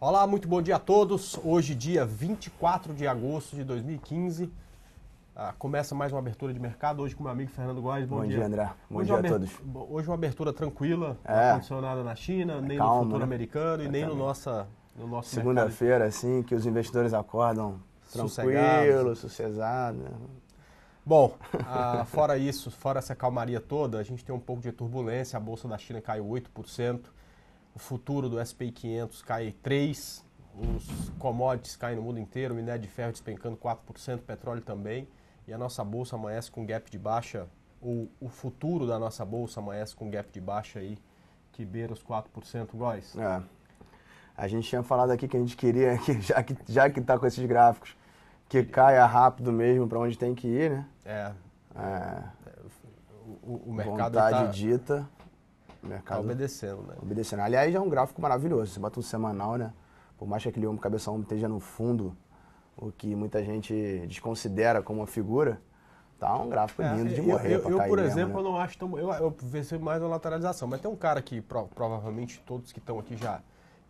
Olá, muito bom dia a todos. Hoje, dia 24 de agosto de 2015. Ah, começa mais uma abertura de mercado hoje com meu amigo Fernando Góes. Bom, bom dia. dia, André. Bom hoje é dia a todos. Hoje é uma abertura tranquila, é. não nada na China, é nem no futuro né? americano e é nem no, nossa, no nosso Segunda-feira, assim, que os investidores acordam tranquilo, sossegado. Né? Bom, ah, fora isso, fora essa calmaria toda, a gente tem um pouco de turbulência. A Bolsa da China caiu 8% futuro do S&P 500 cai 3, os commodities caem no mundo inteiro, minério de ferro despencando 4%, petróleo também, e a nossa bolsa amanhece com um gap de baixa, ou o futuro da nossa bolsa amanhece com um gap de baixa aí que beira os 4%, Góis. É. A gente tinha falado aqui que a gente queria, que já que já que tá com esses gráficos, que caia rápido mesmo para onde tem que ir, né? É. é. é. O, o mercado Vontade tá... dita o mercado. Tá obedecendo, né? Obedecendo. Aliás, é um gráfico maravilhoso. Você bate um semanal, né? Por mais que aquele homem cabeça homem esteja no fundo, o que muita gente desconsidera como uma figura, tá um gráfico é, lindo de morrer. Eu, eu, eu por exemplo, mesmo, né? eu não acho tão. Eu, eu vejo mais uma lateralização. Mas tem um cara que pro, provavelmente todos que estão aqui já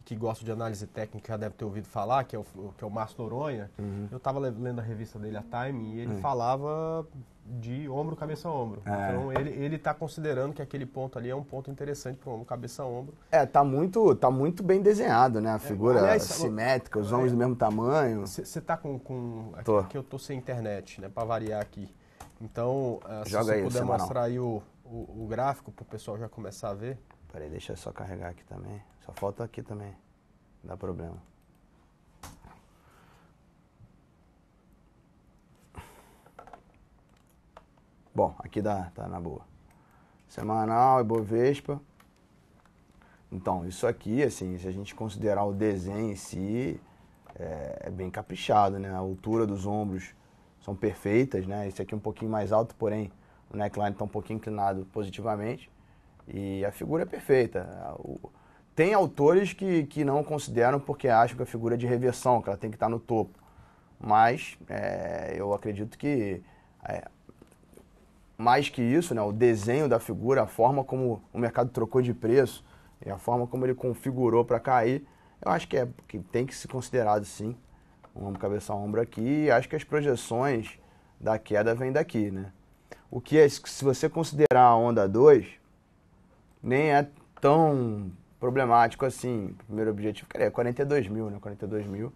que gosta de análise técnica já deve ter ouvido falar, que é o, que é o Márcio Noronha. Uhum. Eu estava lendo a revista dele, a Time, e ele uhum. falava de ombro, cabeça, ombro. É. Então ele, ele está considerando que aquele ponto ali é um ponto interessante para o ombro, cabeça, ombro. É, tá muito, tá muito bem desenhado, né? A é, figura é, aliás, simétrica, os ombros é, do mesmo tamanho. Você tá com. com aqui, eu tô sem internet, né? Para variar aqui. Então, ah, se você puder semanal. mostrar aí o, o, o gráfico para o pessoal já começar a ver. Peraí, deixa eu só carregar aqui também. Só falta aqui também. Dá problema. Bom, aqui dá, tá na boa. Semanal, bovespa Então, isso aqui, assim, se a gente considerar o desenho em si, é, é bem caprichado, né? A altura dos ombros são perfeitas, né? Esse aqui é um pouquinho mais alto, porém o neckline está um pouquinho inclinado positivamente. E a figura é perfeita. O, tem autores que, que não consideram porque acham que a figura é de reversão, que ela tem que estar tá no topo. Mas é, eu acredito que é, mais que isso, né, o desenho da figura, a forma como o mercado trocou de preço e a forma como ele configurou para cair, eu acho que, é, que tem que ser considerado sim. Um ombro, cabeça, ombro aqui. E acho que as projeções da queda vêm daqui, né? O que é, se você considerar a onda 2, nem é tão problemático assim. Primeiro objetivo, é 42 mil, né? 42 mil,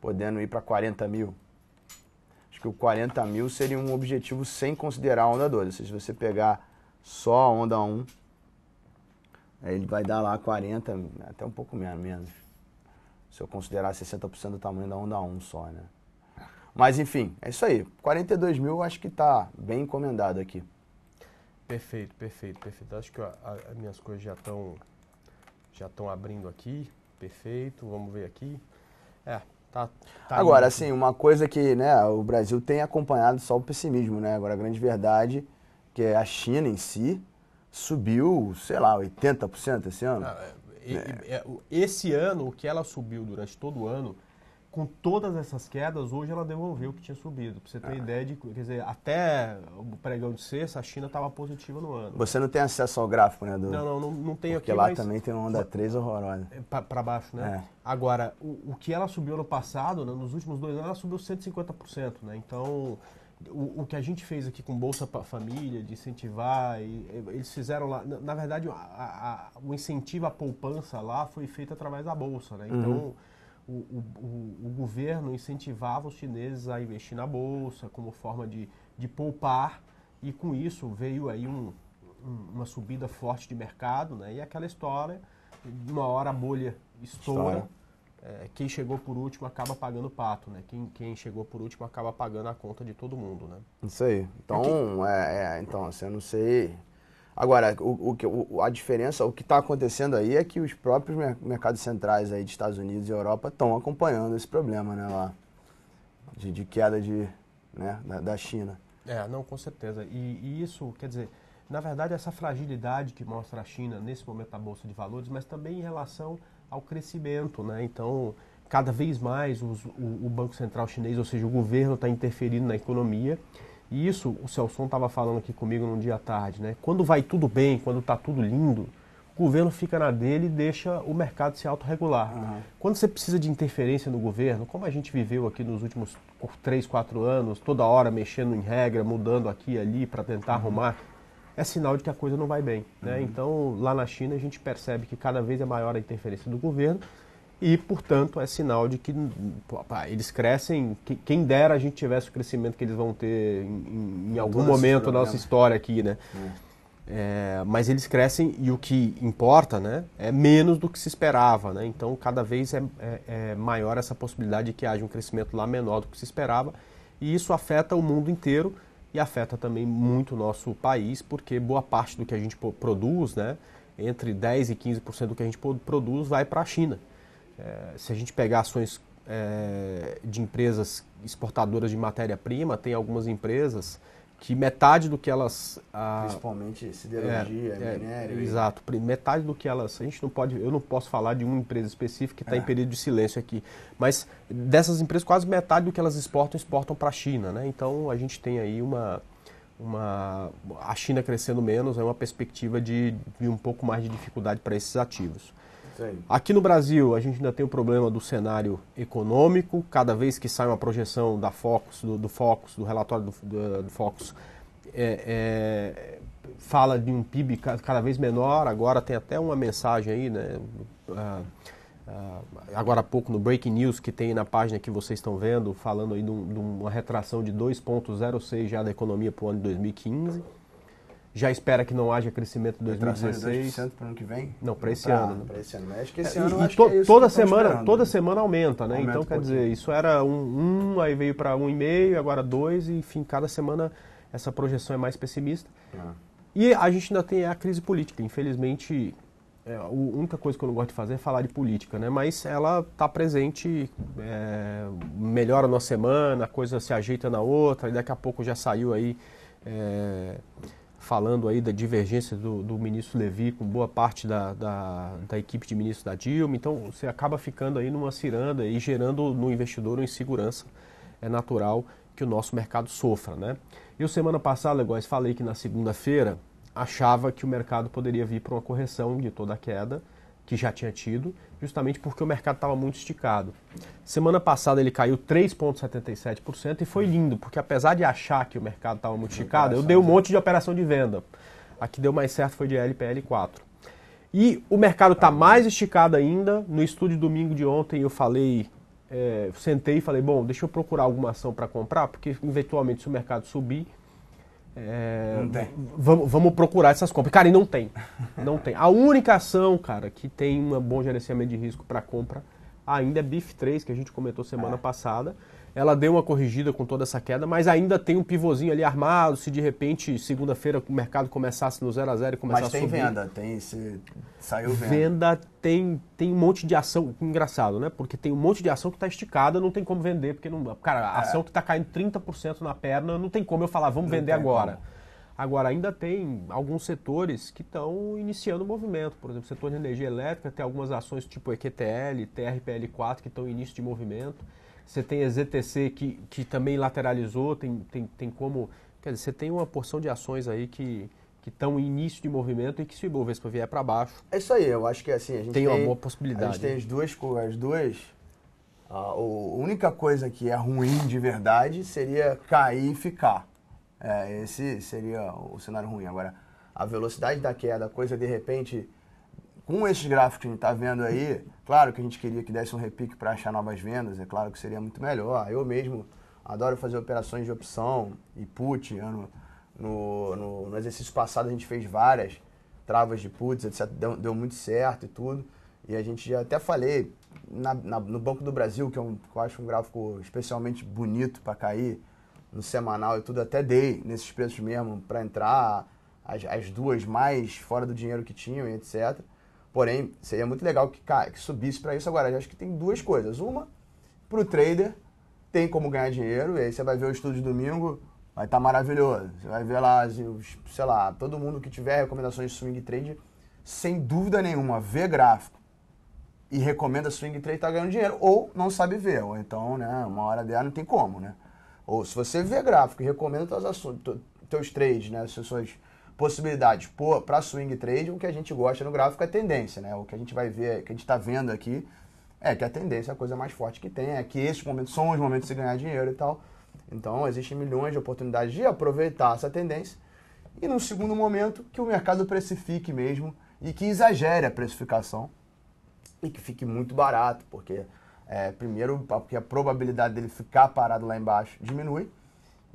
podendo ir para 40 mil que o 40 mil seria um objetivo sem considerar a onda 2. Ou seja, se você pegar só a onda 1, ele vai dar lá 40, até um pouco menos. menos. Se eu considerar 60% do tamanho da onda 1 só, né? Mas enfim, é isso aí. 42 mil eu acho que está bem encomendado aqui. Perfeito, perfeito, perfeito. Acho que as minhas coisas já estão já estão abrindo aqui. Perfeito, vamos ver aqui. É, Tá, tá Agora, assim, uma coisa que né, o Brasil tem acompanhado só o pessimismo, né? Agora, a grande verdade que é a China em si subiu, sei lá, 80% esse ano. Ah, é, é. Esse ano, o que ela subiu durante todo o ano com todas essas quedas, hoje ela devolveu o que tinha subido. Para você ter ah. ideia de, quer dizer, até o pregão de sexta, a China estava positiva no ano. Você não tem acesso ao gráfico, né? Do... Não, não, não, não tenho Porque aqui, lá também tem uma onda 3 horrorosa. É, Para baixo, né? É. Agora, o, o, que ela subiu ano passado, né, nos últimos dois anos, ela subiu 150%, né? Então... O, o, que a gente fez aqui com Bolsa Família, de incentivar, e, e, eles fizeram lá. Na, na verdade, a, a, o incentivo à poupança lá foi feito através da Bolsa, né? Uhum. Então. Uhum o, o, o, governo incentivava os chineses a investir na bolsa como forma de, de poupar e com isso veio aí um, um, uma subida forte de mercado né? e aquela história, de uma hora a bolha estoura, é, quem chegou por último acaba pagando o pato, né? Quem, quem chegou por último acaba pagando a conta de todo mundo, né? Isso aí. Então, é, que... é, é então, assim, eu não sei Agora, o, o, a diferença, o que está acontecendo aí é que os próprios mercados centrais aí de Estados Unidos e Europa estão acompanhando esse problema, né, lá, de, de queda de, né, da, da, China. É, não, com certeza. E, e, isso, quer dizer, na verdade, essa fragilidade que mostra a China nesse momento da Bolsa de Valores, mas também em relação ao crescimento, né, então, cada vez mais os, o, o Banco Central Chinês, ou seja, o governo está interferindo na economia, e isso o Celson estava falando aqui comigo num dia à tarde, né? Quando vai tudo bem, quando está tudo lindo, o governo fica na dele e deixa o mercado se autorregular. Uhum. Quando você precisa de interferência no governo, como a gente viveu aqui nos últimos 3, 4 anos, toda hora mexendo em regra, mudando aqui e ali para tentar uhum. arrumar, é sinal de que a coisa não vai bem. Né? Uhum. Então, lá na China, a gente percebe que cada vez é maior a interferência do governo e, portanto, é sinal de que eles crescem. Que, quem dera a gente tivesse o crescimento que eles vão ter em, em, algum momento da nossa história aqui, né? É. é, mas eles crescem e o que importa né, é menos do que se esperava. Né? Então, cada vez é, é, é, maior essa possibilidade de que haja um crescimento lá menor do que se esperava. E isso afeta o mundo inteiro e afeta também muito o nosso país, porque boa parte do que a gente produz, né, entre 10% e 15% do que a gente produz, vai para a China. É, se a gente pegar ações é, de empresas exportadoras de matéria-prima, tem algumas empresas que metade do que elas. A, Principalmente siderurgia, é, é minério. exato, metade do que elas. A gente não pode. Eu não posso falar de uma empresa específica que está é. em período de silêncio aqui. Mas dessas empresas, quase metade do que elas exportam, exportam para a China. Né? Então a gente tem aí uma uma a China crescendo menos é uma perspectiva de, de um pouco mais de dificuldade para esses ativos. Aqui no Brasil, a gente ainda tem o problema do cenário econômico. Cada vez que sai uma projeção da Focus, do, do Focus, do relatório do, do, do Focus, é, é, fala de um PIB cada vez menor. Agora tem até uma mensagem aí, né? Ah, ah, agora há pouco no Breaking News que tem na página que vocês estão vendo, falando aí de, um, de uma retração de 2,06 já da economia para o ano de 2015 já espera que não haja crescimento em 2016. para o ano que vem? Não, para esse tá, pra, ano. Para esse ano. acho que é, esse é, ano. E, to, é toda, semana, né? toda semana aumenta, né? então, quer dizer, isso era um, um aí veio para um e meio, agora dois, e, enfim, cada semana essa projeção é mais pessimista. Ah. E a gente ainda tem a crise política. Infelizmente, é, a única coisa que eu não gosto de fazer é falar de política, né? Mas ela está presente, é, melhora na semana, a coisa se ajeita na outra, e daqui a pouco já saiu aí. É, falando aí da divergência do, do ministro Levi com boa parte da, da, da, equipe de ministro da Dilma. Então, você acaba ficando aí numa ciranda e gerando no investidor uma insegurança. É natural que o nosso mercado sofra, né? Eu, semana passada, iguais falei que na segunda-feira achava que o mercado poderia vir para uma correção de toda a queda, que já tinha tido, justamente porque o mercado estava muito esticado. Semana passada ele caiu 3,77% e foi lindo, porque apesar de achar que o mercado estava muito esticado, eu dei um monte de operação de venda. A que deu mais certo foi de LPL4. E o mercado está mais esticado ainda. No estúdio domingo de ontem eu falei, é, sentei e falei, bom, deixa eu procurar alguma ação para comprar, porque eventualmente se o mercado subir, é, não tem. Vamos, vamos procurar essas compras. Cara, e não tem. Não tem. A única ação, cara, que tem um bom gerenciamento de risco para compra ainda é BIF3, que a gente comentou semana é. passada ela deu uma corrigida com toda essa queda, mas ainda tem um pivôzinho ali armado. Se de repente segunda-feira o mercado começasse no 0 a 0 e começasse a subir. Mas tem venda, tem se saiu venda. Venda tem tem um monte de ação, engraçado, né? Porque tem um monte de ação que está esticada, não tem como vender, porque não, cara, a é. ação que está caindo 30% na perna, não tem como eu falar, vamos não vender agora. Como. Agora, ainda tem alguns setores que estão iniciando o movimento. Por exemplo, o setor de energia elétrica tem algumas ações tipo EQTL, TRPL4 que estão em início de movimento. Você tem a ZTC que, que também lateralizou, tem, tem, tem como. Quer dizer, você tem uma porção de ações aí que que estão em início de movimento e que se o Ibovespa vier para baixo. É isso aí, eu acho que assim, a gente tem, tem uma boa possibilidade. A gente tem as duas, as duas a única coisa que é ruim de verdade seria cair e ficar. É, esse seria o cenário ruim. Agora, a velocidade da queda, a coisa de repente com esses gráficos que a gente está vendo aí, claro que a gente queria que desse um repique para achar novas vendas, é claro que seria muito melhor. Eu mesmo adoro fazer operações de opção e put. No, no, no, exercício passado a gente fez várias travas de puts, etc. Deu, deu muito certo e tudo. E a gente já até falei na, na, no Banco do Brasil, que, é um, que eu acho um gráfico especialmente bonito para cair no semanal e tudo, até dei nesses preços mesmo para entrar as, as duas mais fora do dinheiro que tinham e etc. Porém, seria muito legal que, que subisse para isso agora. Eu acho que tem duas coisas. Uma, para o trader, tem como ganhar dinheiro, e aí você vai ver o estudo de domingo, vai estar tá maravilhoso. Você vai ver lá, assim, sei lá, todo mundo que tiver recomendações de swing trade, sem dúvida nenhuma, vê gráfico e recomenda swing trade, está ganhando dinheiro. Ou não sabe ver, ou então, né, uma hora dela não tem como, né? Ou se você vê gráfico e recomenda os seus trades, né, suas possibilidades para swing trade, o que a gente gosta no gráfico é tendência, né? O que a gente vai ver, que a gente está vendo aqui, é que a tendência é a coisa mais forte que tem, é que esses momentos são os momentos de ganhar dinheiro e tal. Então, existem milhões de oportunidades de aproveitar essa tendência. E num segundo momento, que o mercado precifique mesmo e que exagere a precificação e que fique muito barato, porque é, primeiro, porque a probabilidade dele ficar parado lá embaixo diminui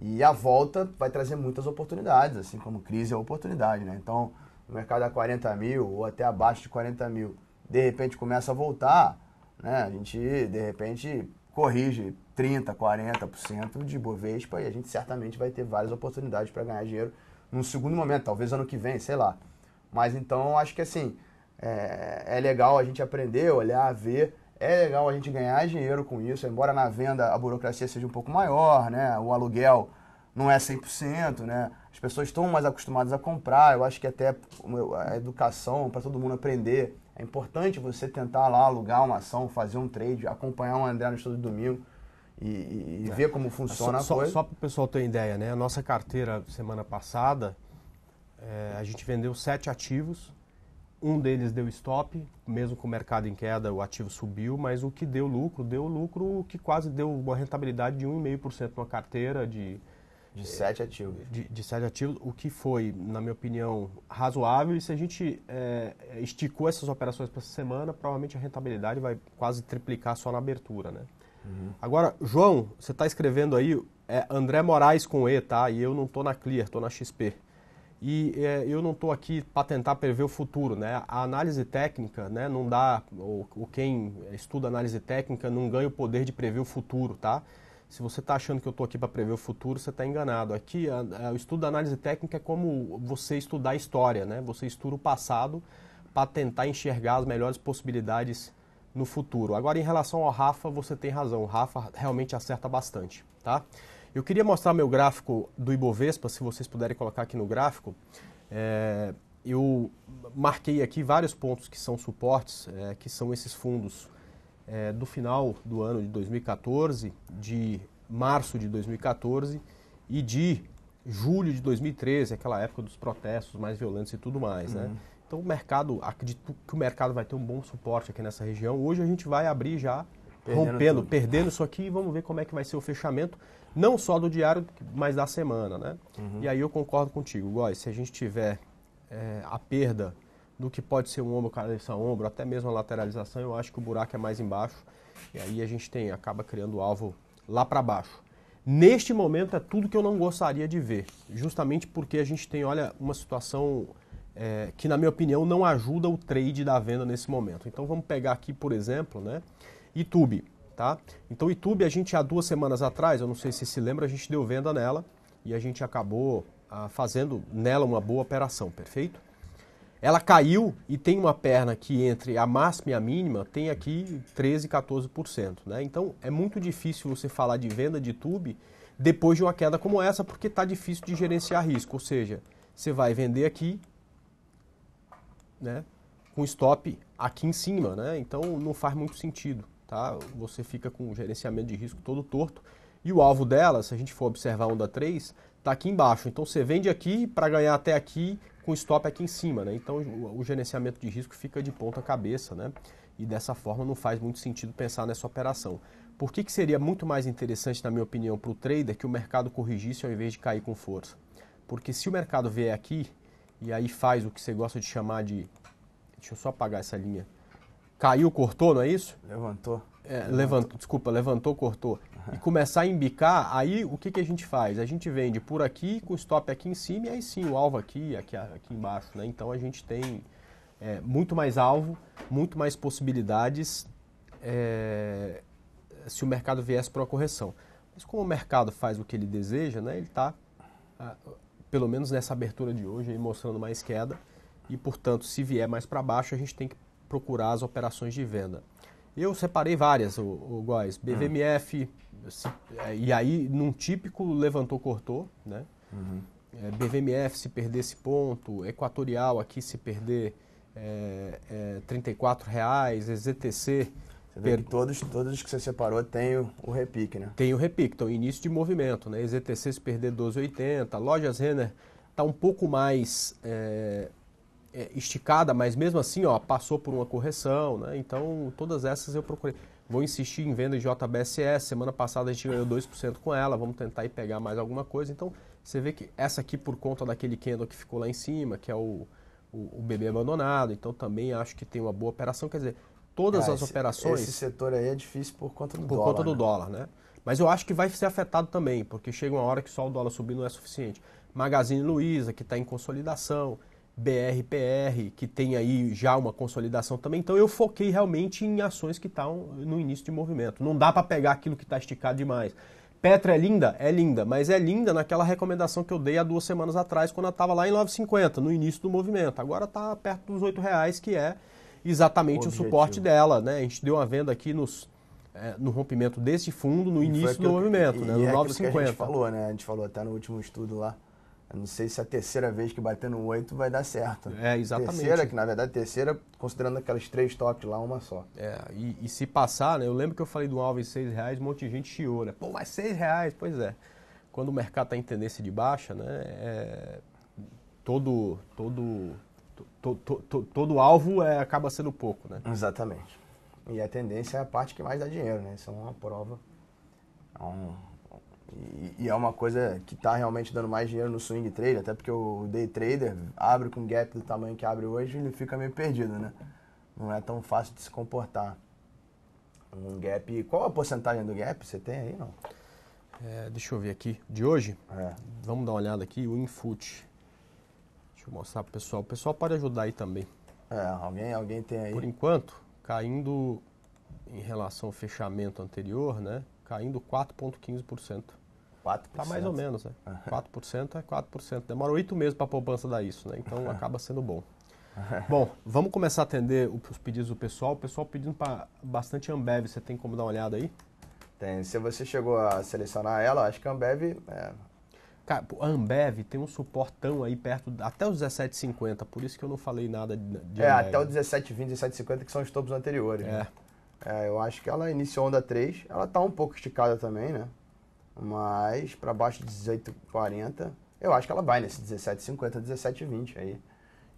e a volta vai trazer muitas oportunidades, assim como crise é oportunidade, né? Então, o mercado a 40 mil ou até abaixo de 40 mil, de repente começa a voltar, né? A gente, de repente, corrige 30%, 40% de Bovespa e a gente certamente vai ter várias oportunidades para ganhar dinheiro num segundo momento, talvez ano que vem, sei lá. Mas então, acho que assim, é, é legal a gente aprender, olhar, ver é legal a gente ganhar dinheiro com isso, embora na venda a burocracia seja um pouco maior, né? O aluguel não é 100%, né? As pessoas estão mais acostumadas a comprar. Eu acho que até a educação, para todo mundo aprender, é importante você tentar lá alugar uma ação, fazer um trade, acompanhar um André no estudo de domingo e, e é. ver como funciona só, a coisa. Só, só para o pessoal ter ideia, né? A nossa carteira semana passada, é, a gente vendeu sete ativos um deles deu stop, mesmo com o mercado em queda, o ativo subiu, mas o que deu lucro, deu lucro que quase deu uma rentabilidade de 1,5% numa carteira de. De sete ativos. De, de, sete ativos, o que foi, na minha opinião, razoável. E se a gente é, esticou essas operações para essa semana, provavelmente a rentabilidade vai quase triplicar só na abertura, né? Uhum. Agora, João, você está escrevendo aí, é André Moraes com E, tá? E eu não estou na Clear, estou na XP. E é, eu não estou aqui para tentar prever o futuro, né? A análise técnica, né? Não dá, o quem estuda análise técnica não ganha o poder de prever o futuro, tá? Se você está achando que eu estou aqui para prever o futuro, você está enganado. Aqui, a, a, o estudo da análise técnica é como você estudar história, né? Você estuda o passado para tentar enxergar as melhores possibilidades no futuro. Agora, em relação ao Rafa, você tem razão. O Rafa realmente acerta bastante, tá? Eu queria mostrar meu gráfico do Ibovespa, se vocês puderem colocar aqui no gráfico. É, eu marquei aqui vários pontos que são suportes, é, que são esses fundos é, do final do ano de 2014, de março de 2014 e de julho de 2013, aquela época dos protestos mais violentos e tudo mais, né? uhum. né? Então o mercado, acredito que o mercado vai ter um bom suporte aqui nessa região. Hoje a gente vai abrir já perdendo rompendo, tudo. perdendo isso aqui e vamos ver como é que vai ser o fechamento não só do diário, mas da semana, né? Uhum. E aí eu concordo contigo, Gói, se a gente tiver é, a perda do que pode ser um ombro, cabeça ombro, até mesmo a lateralização, eu acho que o buraco é mais embaixo. E aí a gente tem, acaba criando o alvo lá para baixo. Neste momento é tudo que eu não gostaria de ver, justamente porque a gente tem, olha, uma situação é, que, na minha opinião, não ajuda o trade da venda nesse momento. Então vamos pegar aqui, por exemplo, né? YouTube tá? Então, YouTube, a gente há duas semanas atrás, eu não sei se se lembra, a gente deu venda nela e a gente acabou ah, fazendo nela uma boa operação, perfeito? Ela caiu e tem uma perna que entre a máxima e a mínima tem aqui 13, 14%, né? Então, é muito difícil você falar de venda de YouTube depois de uma queda como essa, porque está difícil de gerenciar risco, ou seja, você vai vender aqui, né? Com stop aqui em cima, né? Então, não faz muito sentido tá? Você fica com o gerenciamento de risco todo torto. E o alvo dela, se a gente for observar a onda 3, está aqui embaixo. Então você vende aqui para ganhar até aqui com stop aqui em cima, né? Então o gerenciamento de risco fica de ponta cabeça, né? E dessa forma não faz muito sentido pensar nessa operação. Por que, que seria muito mais interessante, na minha opinião, para o trader que o mercado corrigisse ao invés de cair com força? Porque se o mercado vier aqui e aí faz o que você gosta de chamar de. Deixa eu só apagar essa linha caiu, cortou, não é isso? Levantou. É, levantou. levantou, desculpa, levantou, cortou. Uhum. E começar a embicar, aí o que, que a gente faz? A gente vende por aqui, com stop aqui em cima, e aí sim o alvo aqui, aqui, aqui embaixo, né? Então a gente tem é, muito mais alvo, muito mais possibilidades é, se o mercado viesse para uma correção. Mas como o mercado faz o que ele deseja, né? Ele está, pelo menos nessa abertura de hoje, mostrando mais queda. E, portanto, se vier mais para baixo, a gente tem que procurar as operações de venda. Eu separei várias, o, o Góis, hum. BVMF, é, e aí num típico levantou, cortou, né? Uhum. É, BVMF se perder esse ponto, Equatorial aqui se perder é, é, 34 reais, EZTC... Per... Todos, todos que você separou tem o, o, repique, né? Tem o repique, então início de movimento, né? EZTC se perder 12,80, Lojas Renner está um pouco mais é, é, esticada, mas mesmo assim ó, passou por uma correção. Né? Então, todas essas eu procurei. Vou insistir em venda de JBSS. Semana passada a gente ganhou 2% com ela. Vamos tentar ir pegar mais alguma coisa. Então, você vê que essa aqui, por conta daquele candle que ficou lá em cima, que é o, o, o bebê abandonado. Então, também acho que tem uma boa operação. Quer dizer, todas ah, as esse, operações. Esse setor aí é difícil por conta do por dólar. Por conta do né? dólar, né? Mas eu acho que vai ser afetado também, porque chega uma hora que só o dólar subir não é suficiente. Magazine Luiza, que está em consolidação. BRPR, que tem aí já uma consolidação também. Então eu foquei realmente em ações que estão no início de movimento. Não dá para pegar aquilo que está esticado demais. Petra é linda? É linda, mas é linda naquela recomendação que eu dei há duas semanas atrás, quando ela estava lá em 9,50, no início do movimento. Agora está perto dos R$ reais, que é exatamente o, o, suporte dela. Né? A gente deu uma venda aqui nos, é, no rompimento desse fundo, no e início do movimento, e, né? no é 9,50. a gente falou, né? A gente falou até no último estudo lá não sei se a terceira vez que bater no 8 vai dar certo. É, exatamente. Terceira, que na verdade terceira, considerando aquelas três toques lá, uma só. É, e, e se passar, né? Eu lembro que eu falei do alvo em 6 reais, um monte de gente chiou, né? Pô, mas 6 reais, pois é. Quando o mercado está em tendência de baixa, né? É, todo, todo, to, to, to, todo alvo é, acaba sendo pouco, né? Exatamente. E a tendência é a parte que mais dá dinheiro, né? Isso é uma prova, é um e, e, é uma coisa que está realmente dando mais dinheiro no swing trade, até porque o day trader abre com gap do tamanho que abre hoje e ele fica meio perdido, né? Não é tão fácil de se comportar. Um gap. Qual a porcentagem do gap você tem aí, não? É, deixa eu ver aqui. De hoje? É. Vamos dar uma olhada aqui. O Infut. Deixa eu mostrar pro pessoal. O pessoal pode ajudar aí também. É, alguém, alguém tem aí. Por enquanto, caindo em relação ao fechamento anterior, né? Caindo 4,15%. 4%. Tá mais ou menos, né? 4% é 4%. Demora oito meses para a poupança dar isso, né? Então acaba sendo bom. Bom, vamos começar a atender os pedidos do pessoal. O pessoal pedindo para bastante Ambev, você tem como dar uma olhada aí? Tem. Se você chegou a selecionar ela, acho que a Ambev. É... Cara, a Ambev tem um suportão aí perto, até os 17,50, por isso que eu não falei nada de. É, até os 17,20, 17,50, que são os topos anteriores. Né? É. Né? é. Eu acho que ela iniciou onda 3, ela tá um pouco esticada também, né? Mas para baixo de 18,40, eu acho que ela vai nesse 17,50, 17,20 aí.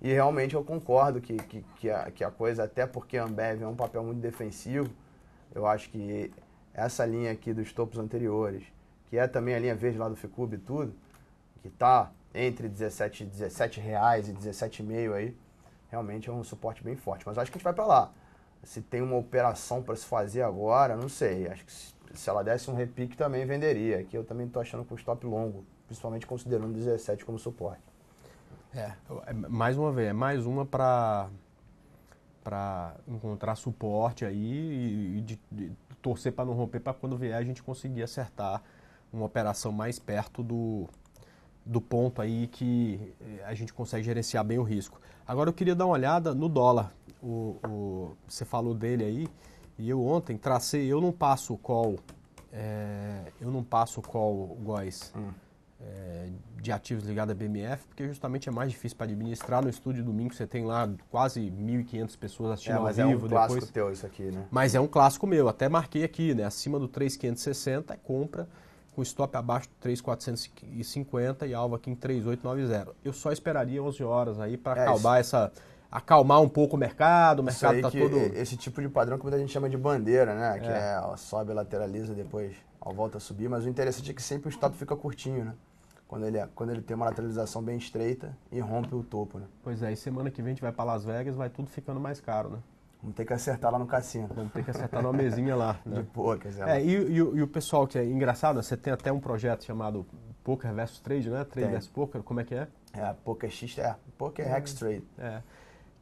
E realmente eu concordo que, que, que, a, que a coisa, até porque a Ambev é um papel muito defensivo, eu acho que essa linha aqui dos topos anteriores, que é também a linha verde lá do Ficub e tudo, que está entre 17, 17 reais e 17,5 aí, realmente é um suporte bem forte. Mas acho que a gente vai para lá. Se tem uma operação para se fazer agora, não sei. Acho que se ela desse um repique também venderia, que eu também estou achando com stop longo, principalmente considerando 17 como suporte. É, é, mais uma vez, é mais uma para para encontrar suporte aí e de, de torcer para não romper para quando vier a gente conseguir acertar uma operação mais perto do, do ponto aí que eh, a gente consegue gerenciar bem o risco. Agora eu queria dar uma olhada no dólar. O, o você falou dele aí e eu ontem tracei, eu não passo call, é, eu não passo call góis hum. é, de ativos ligados a BMF, porque justamente é mais difícil para administrar. No estúdio domingo você tem lá quase 1.500 pessoas assistindo é, ao vivo. É um depois. clássico teu isso aqui, né? Mas é um clássico meu, até marquei aqui, né? Acima do 3.560 é compra com stop abaixo de 3,450 e alvo aqui em 3,890. Eu só esperaria 11 horas aí para é acalmar isso. essa acalmar um pouco o mercado, o mercado está todo... Esse tipo de padrão que muita gente chama de bandeira, né? Que é, é sobe, lateraliza, depois volta a subir. Mas o interessante é que sempre o estado fica curtinho, né? Quando ele, é, quando ele tem uma lateralização bem estreita e rompe o topo, né? Pois é, e semana que vem a gente vai para Las Vegas, vai tudo ficando mais caro, né? Vamos ter que acertar lá no cassino. Vamos ter que acertar numa mesinha lá. Né? De poker, É, e, e, e, o pessoal que é engraçado, né? você tem até um projeto chamado Poker versus Trade, né? Trade tem. versus Poker, como é que é? É, Poker X, é, Poker Hex é. Trade. É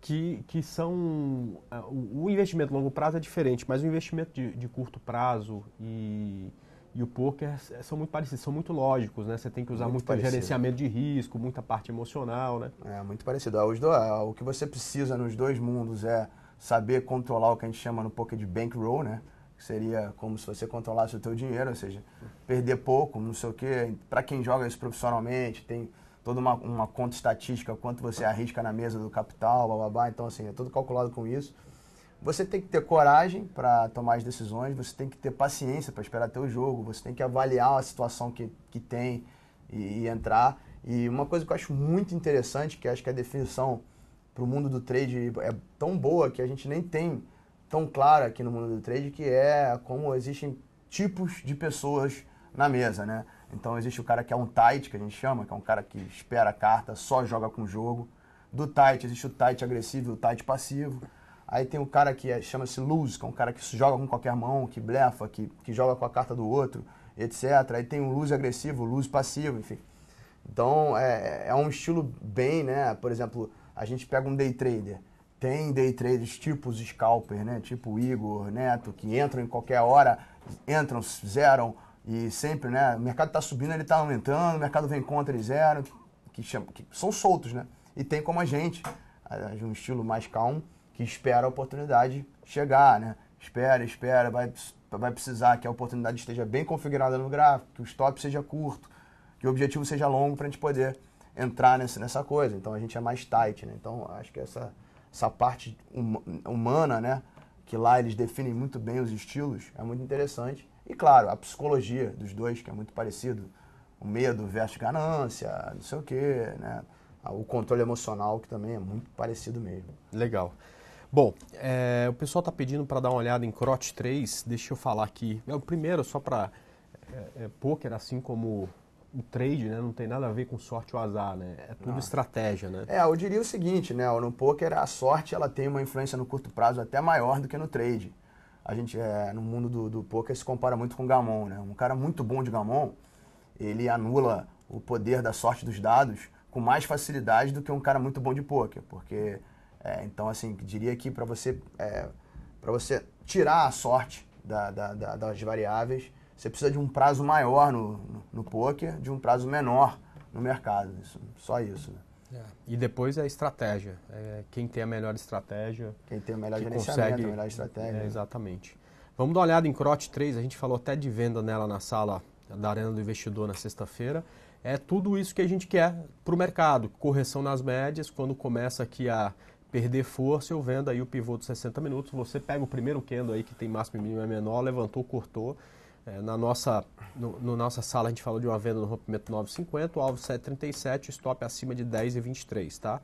que, que são. É, o investimento a longo prazo é diferente, mas o investimento de, de curto prazo e, e o poker é, é, são muito parecidos, são muito lógicos, né? Você tem que usar muito, muito gerenciamento de risco, muita parte emocional, né? É, muito parecido. Ah, os do, ah, o que você precisa nos dois mundos é saber controlar o que a gente chama no poker de bankroll, né? Que seria como se você controlasse o teu dinheiro, ou seja, perder pouco, não sei o quê. Para quem joga isso profissionalmente, tem toda uma, uma conta estatística, quanto você arrisca na mesa do capital, blá. Então, assim, é tudo calculado com isso. Você tem que ter coragem para tomar as decisões, você tem que ter paciência para esperar o jogo, você tem que avaliar a situação que, que tem e, e entrar. E uma coisa que eu acho muito interessante, que acho que a definição para o mundo do trade é tão boa que a gente nem tem tão clara aqui no mundo do trade, que é como existem tipos de pessoas na mesa, né? Então existe o cara que é um tight, que a gente chama, que é um cara que espera a carta, só joga com o jogo. Do tight, existe o tight agressivo e o tight passivo. Aí tem o cara que é, chama-se lose, que é um cara que joga com qualquer mão, que blefa, que, que joga com a carta do outro, etc. Aí tem o lose agressivo, lose passivo, enfim. Então é, é um estilo bem, né? Por exemplo, a gente pega um day trader. Tem day traders tipo os scalper, né? Tipo o Igor, Neto, que entram em qualquer hora, entram, zeram, e sempre, né? O mercado está subindo, ele está aumentando, o mercado vem contra, eles zero, é, que, chama, que são soltos, né? E tem como a gente, de um estilo mais calmo, que espera a oportunidade chegar, né? Espera, espera, vai, vai precisar que a oportunidade esteja bem configurada no gráfico, que o stop seja curto, que o objetivo seja longo para a gente poder entrar nessa, nessa coisa. Então a gente é mais tight, né? Então acho que essa, essa parte humana, né? Que lá eles definem muito bem os estilos, é muito interessante e claro, a psicologia dos dois, que é muito parecido, o medo versus ganância, não sei o quê, né? Ah, o controle emocional, que também é muito parecido mesmo. Legal. Bom, é, o pessoal está pedindo para dar uma olhada em crot 3, deixa eu falar aqui. É o primeiro, só para é, é, poker, assim como o trade, né? Não tem nada a ver com sorte ou azar, né? É tudo não. estratégia, né? É, eu diria o seguinte, né? No poker a sorte ela tem uma influência no curto prazo até maior do que no trade a gente é, no mundo do, do poker se compara muito com Gamon, né? Um cara muito bom de Gamon, ele anula o poder da sorte dos dados com mais facilidade do que um cara muito bom de poker, porque é, então assim diria que para você é, para você tirar a sorte da, da, da, das variáveis você precisa de um prazo maior no, no, no poker, de um prazo menor no mercado. Isso, só isso. Né? É. E depois é a estratégia. É, quem tem a melhor estratégia. Quem tem o melhor gerenciamento, consegue, a melhor estratégia. É, exatamente. Vamos dar uma olhada em Crote 3, a gente falou até de venda nela na sala da Arena do Investidor na sexta-feira. É tudo isso que a gente quer para o mercado. Correção nas médias, quando começa aqui a perder força, eu vendo aí o pivô dos 60 minutos, você pega o primeiro candle aí que tem máximo e mínimo é menor, levantou, cortou é, na nossa, no, no, nossa sala a gente falou de uma venda no rompimento 950, o alvo 737, stop é acima de 10 e 23, tá?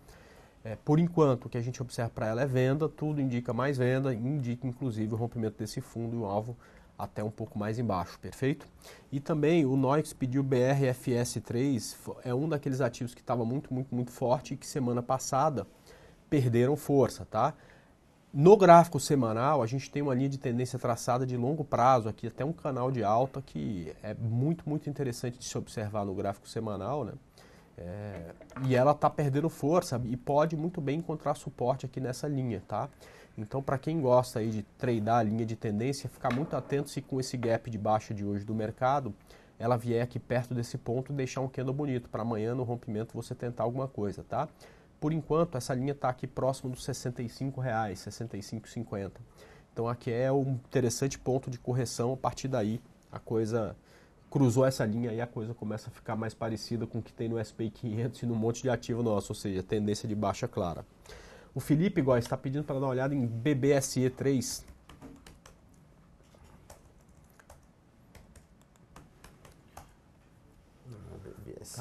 É, por enquanto, o que a gente observa para ela é venda, tudo indica mais venda, indica inclusive o rompimento desse fundo e o alvo até um pouco mais embaixo, perfeito? E também o Noix pediu BRFS3, é um daqueles ativos que estava muito, muito, muito forte e que semana passada perderam força, tá? No gráfico semanal, a gente tem uma linha de tendência traçada de longo prazo, aqui até um canal de alta que é muito, muito interessante de se observar no gráfico semanal, né? É, e ela está perdendo força e pode muito bem encontrar suporte aqui nessa linha, tá? Então, para quem gosta aí de tradear a linha de tendência, ficar muito atento se com esse gap de baixa de hoje do mercado, ela vier aqui perto desse ponto, deixar um candle bonito para amanhã no rompimento você tentar alguma coisa, tá? por enquanto, essa linha está aqui próximo dos R$ reais, 65,50. Então aqui é um interessante ponto de correção, a partir daí a coisa cruzou essa linha e a coisa começa a ficar mais parecida com o que tem no SP 500 e no monte de ativo nosso, ou seja, tendência de baixa clara. O Felipe igual está pedindo para dar uma olhada em BBSE 3,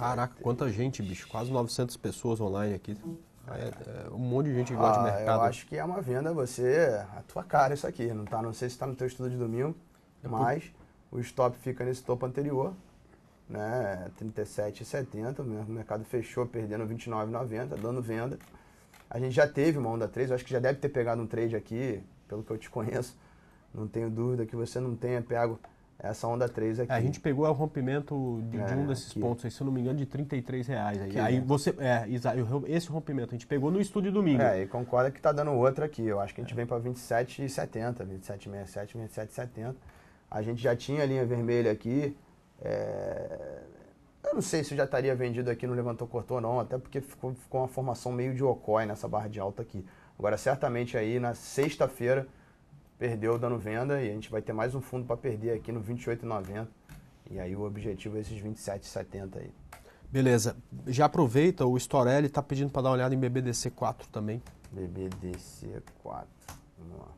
Caraca, quanta gente, bicho. Quase 900 pessoas online aqui. É, é um monte de gente igual ah, de mercado. Eu acho que é uma venda, você. A tua cara isso aqui. Não, tá, não sei se está no teu estudo de domingo, é mas o stop fica nesse topo anterior. Né, 37,70, o mercado fechou perdendo 29,90, dando venda. A gente já teve uma onda 3, eu acho que já deve ter pegado um trade aqui, pelo que eu te conheço. Não tenho dúvida que você não tenha pego essa onda 3 é, aqui. A gente pegou o rompimento de, é, de um desses aqui. pontos aí, se eu não me engano, de 33 reais. aqui, aí né? você. É, esse rompimento a gente pegou no estúdio domingo. É, e concorda que tá dando outra aqui. Eu acho que a gente é. vem para 27,70, 27,67, 27,70. A gente já tinha a linha vermelha aqui. É... Eu não sei se já estaria vendido aqui no levantou cortou não, até porque ficou, ficou uma formação meio de Okoi nessa barra de alta aqui. Agora certamente aí na sexta-feira perdeu dando venda e a gente vai ter mais um fundo para perder aqui no 28,90. E aí o objetivo é esses 27,70 aí. Beleza. Já aproveita, o Storelli está pedindo para dar uma olhada em BBDC 4 também. BBDC 4. Vamos lá.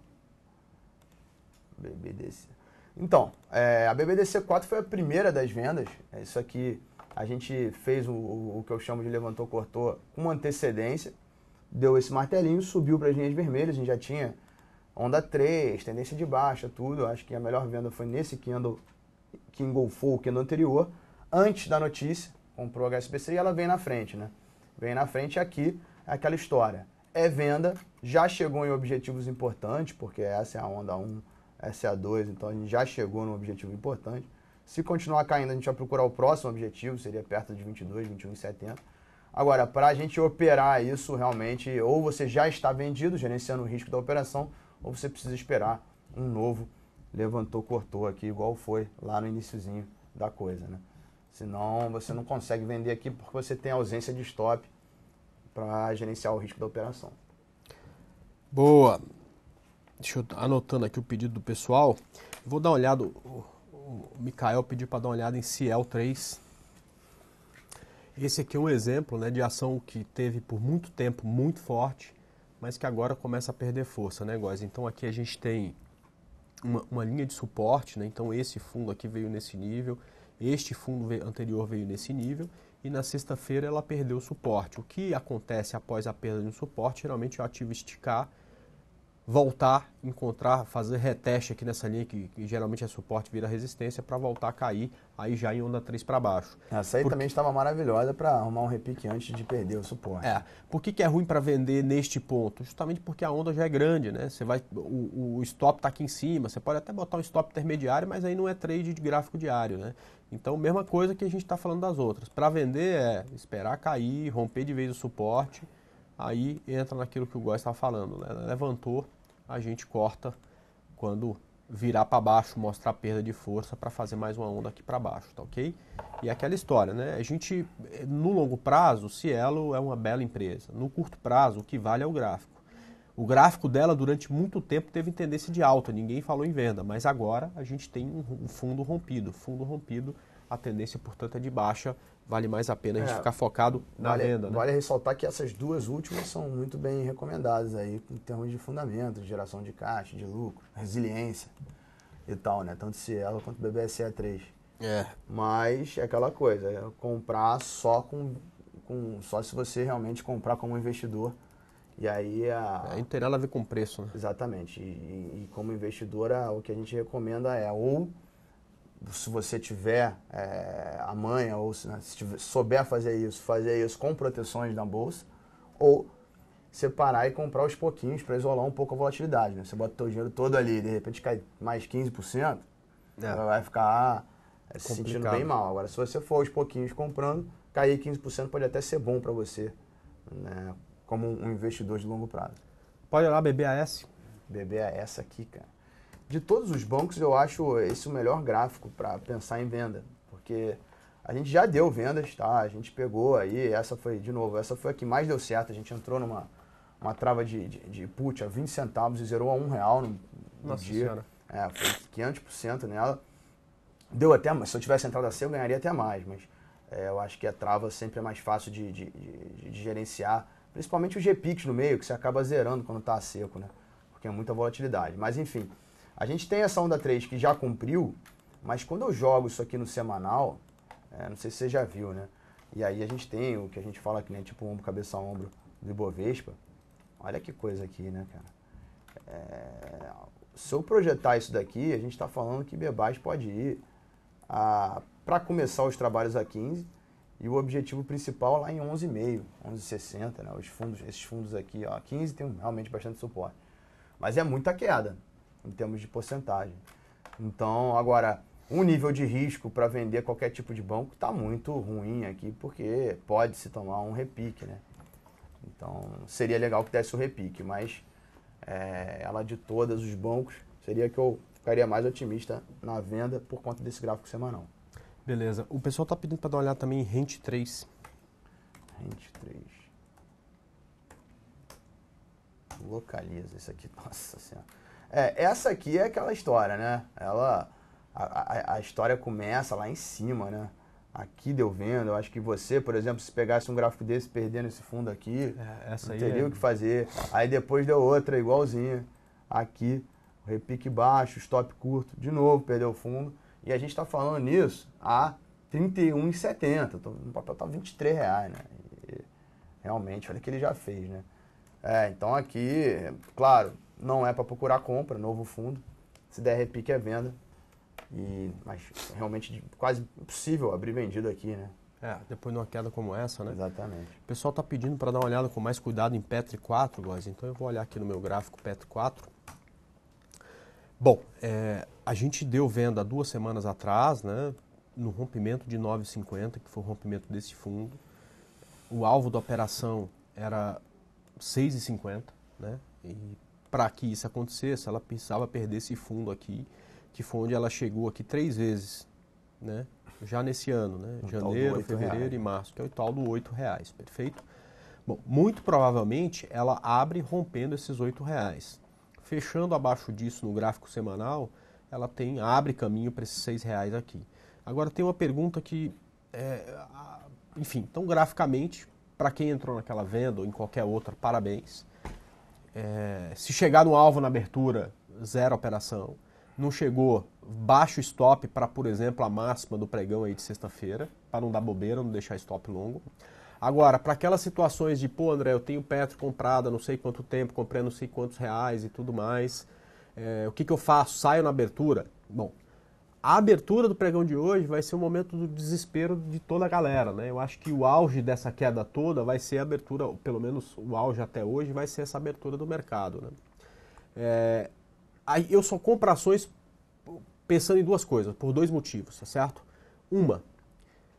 BBDC. Então, é, a BBDC 4 foi a primeira das vendas. É isso aqui a gente fez o, o, que eu chamo de levantou, cortou com antecedência, deu esse martelinho, subiu para as linhas vermelhas, a gente já tinha onda 3, tendência de baixa, tudo. acho que a melhor venda foi nesse candle que engolfou o candle anterior, antes da notícia, comprou a HSBC e ela vem na frente, né? Vem na frente aqui é aquela história. É venda, já chegou em objetivos importantes, porque essa é a onda 1, essa é a 2, então a gente já chegou num objetivo importante. Se continuar caindo, a gente vai procurar o próximo objetivo, seria perto de 22, 21,70. Agora, para a gente operar isso realmente, ou você já está vendido, gerenciando o risco da operação, ou você precisa esperar um novo levantou, cortou aqui, igual foi lá no iníciozinho da coisa, né? Senão você não consegue vender aqui porque você tem ausência de stop para gerenciar o risco da operação. Boa. Deixa eu anotando aqui o pedido do pessoal. Vou dar uma olhada. O, o Mikael pediu para dar uma olhada em Ciel 3. Esse aqui é um exemplo né, de ação que teve por muito tempo muito forte mas que agora começa a perder força, né, Góes? Então aqui a gente tem uma, uma, linha de suporte, né? Então esse fundo aqui veio nesse nível, este fundo anterior veio nesse nível e na sexta-feira ela perdeu o suporte. O que acontece após a perda de um suporte, geralmente o ativo esticar voltar, encontrar, fazer reteste aqui nessa linha que, que geralmente é suporte vira resistência para voltar a cair, aí já em onda 3 para baixo. Essa aí porque... também estava maravilhosa para arrumar um repique antes de perder o suporte. É. Por que, que é ruim para vender neste ponto? Justamente porque a onda já é grande, né? Você vai o, o stop está aqui em cima, você pode até botar um stop intermediário, mas aí não é trade de gráfico diário, né? Então, mesma coisa que a gente está falando das outras. Para vender é esperar cair, romper de vez o suporte aí entra naquilo que o Góes estava falando, né? levantou, a gente corta quando virar para baixo, mostrar perda de força para fazer mais uma onda aqui para baixo, tá ok? E é aquela história, né? A gente, no longo prazo, Cielo é uma bela empresa. No curto prazo, o que vale é o gráfico. O gráfico dela durante muito tempo teve tendência de alta, ninguém falou em venda, mas agora a gente tem um fundo rompido. Fundo rompido, a tendência, portanto, é de baixa vale mais a pena é, a gente é, ficar focado na vale, venda. Né? Vale ressaltar que essas duas últimas são muito bem recomendadas aí em termos de fundamento, geração de caixa, de lucro, resiliência e tal, né? Tanto Cielo quanto BBSE3. É. Mas é aquela coisa, é comprar só com, com só se você realmente comprar como investidor. E aí a. É, tem nada a ver com preço, né? Exatamente. E, e, e como investidora, o que a gente recomenda é ou se você tiver é, a manha ou se, né, se tiver, souber fazer isso, fazer isso com proteções na bolsa, ou separar e comprar os pouquinhos para isolar um pouco a volatilidade. Né? Você bota o dinheiro todo ali e de repente cai mais 15%, é. vai ficar é, se sentindo bem mal. Agora, se você for aos pouquinhos comprando, cair 15% pode até ser bom para você, né, como um investidor de longo prazo. Pode olhar BBAS? BBAS aqui, cara de todos os bancos, eu acho esse o melhor gráfico para pensar em venda, porque a gente já deu vendas, tá? A gente pegou aí, essa foi, de novo, essa foi a que mais deu certo. A gente entrou numa uma trava de, de, de put a 20 centavos e zerou a 1 real no, no Nossa dia. Senhora. É, foi 500% nela. Deu até, se eu tivesse entrado a assim, eu ganharia até mais, mas é, eu acho que a trava sempre é mais fácil de, de, de, de gerenciar, principalmente o GPIX no meio, que você acaba zerando quando está seco, né? Porque é muita volatilidade. Mas enfim, a gente tem essa onda 3 que já cumpriu, mas quando eu jogo isso aqui no semanal, é, não sei se você já viu, né? E aí a gente tem o que a gente fala aqui, né? Tipo ombro, cabeça, ombro do Ibovespa. Olha que coisa aqui, né, cara? É, se eu projetar isso daqui, a gente está falando que Bebas pode ir para começar os trabalhos a 15 e o objetivo principal lá em 11,5, 11,60, né? Os fundos, esses fundos aqui, ó, 15 tem realmente bastante suporte. Mas é muita queda em termos de porcentagem. Então, agora, um nível de risco para vender qualquer tipo de banco está muito ruim aqui, porque pode se tomar um repique, né? Então, seria legal que desse o um repique, mas é, ela de todos os bancos, seria que eu ficaria mais otimista na venda por conta desse gráfico semanal. Beleza. O pessoal está pedindo para dar uma olhada também em Rente 3. Rente 3. Localiza isso aqui, nossa senhora. É, essa aqui é aquela história, né? Ela. A, a, história começa lá em cima, né? Aqui deu venda. Eu acho que você, por exemplo, se pegasse um gráfico desse perdendo esse fundo aqui, é, teria é... o que fazer. Aí depois deu outra, igualzinha. Aqui, repique baixo, stop curto, de novo, perdeu o fundo. E a gente está falando nisso a R$ 31,70. O papel está R$ reais, né? E, realmente, olha o que ele já fez, né? É, então aqui, claro, não é para procurar compra, novo fundo. Se der repique é venda. E, mas realmente quase impossível abrir vendido aqui, né? É, depois de uma queda como essa, né? Exatamente. O pessoal está pedindo para dar uma olhada com mais cuidado em Petri 4, guys. Então eu vou olhar aqui no meu gráfico Petri 4. Bom, é, a gente deu venda duas semanas atrás, né? No rompimento de 9,50, que foi o rompimento desse fundo. O alvo da operação era 6,50, né? E para que isso acontecesse, ela precisava perder esse fundo aqui, que foi onde ela chegou aqui três vezes, né? Já nesse ano, né? Janeiro, fevereiro reais. e março, que é o tal do oito reais, perfeito? Bom, muito provavelmente ela abre rompendo esses oito reais. Fechando abaixo disso no gráfico semanal, ela tem abre caminho para esses seis reais aqui. Agora tem uma pergunta que, é, enfim, então graficamente para quem entrou naquela venda ou em qualquer outra, parabéns. É, se chegar no alvo na abertura, zero operação. Não chegou, baixo stop para, por exemplo, a máxima do pregão aí de sexta-feira, para não dar bobeira, não deixar stop longo. Agora, para aquelas situações de, pô, André, eu tenho Petro comprada não sei quanto tempo, comprei não sei quantos reais e tudo mais, é, o que, que eu faço? Saio na abertura? Bom, a abertura do pregão de hoje vai ser o um momento do desespero de toda a galera, né? Eu acho que o auge dessa queda toda vai ser a abertura, pelo menos o auge até hoje, vai ser essa abertura do mercado, né? É, eu só compro ações pensando em duas coisas, por dois motivos, tá certo? Uma,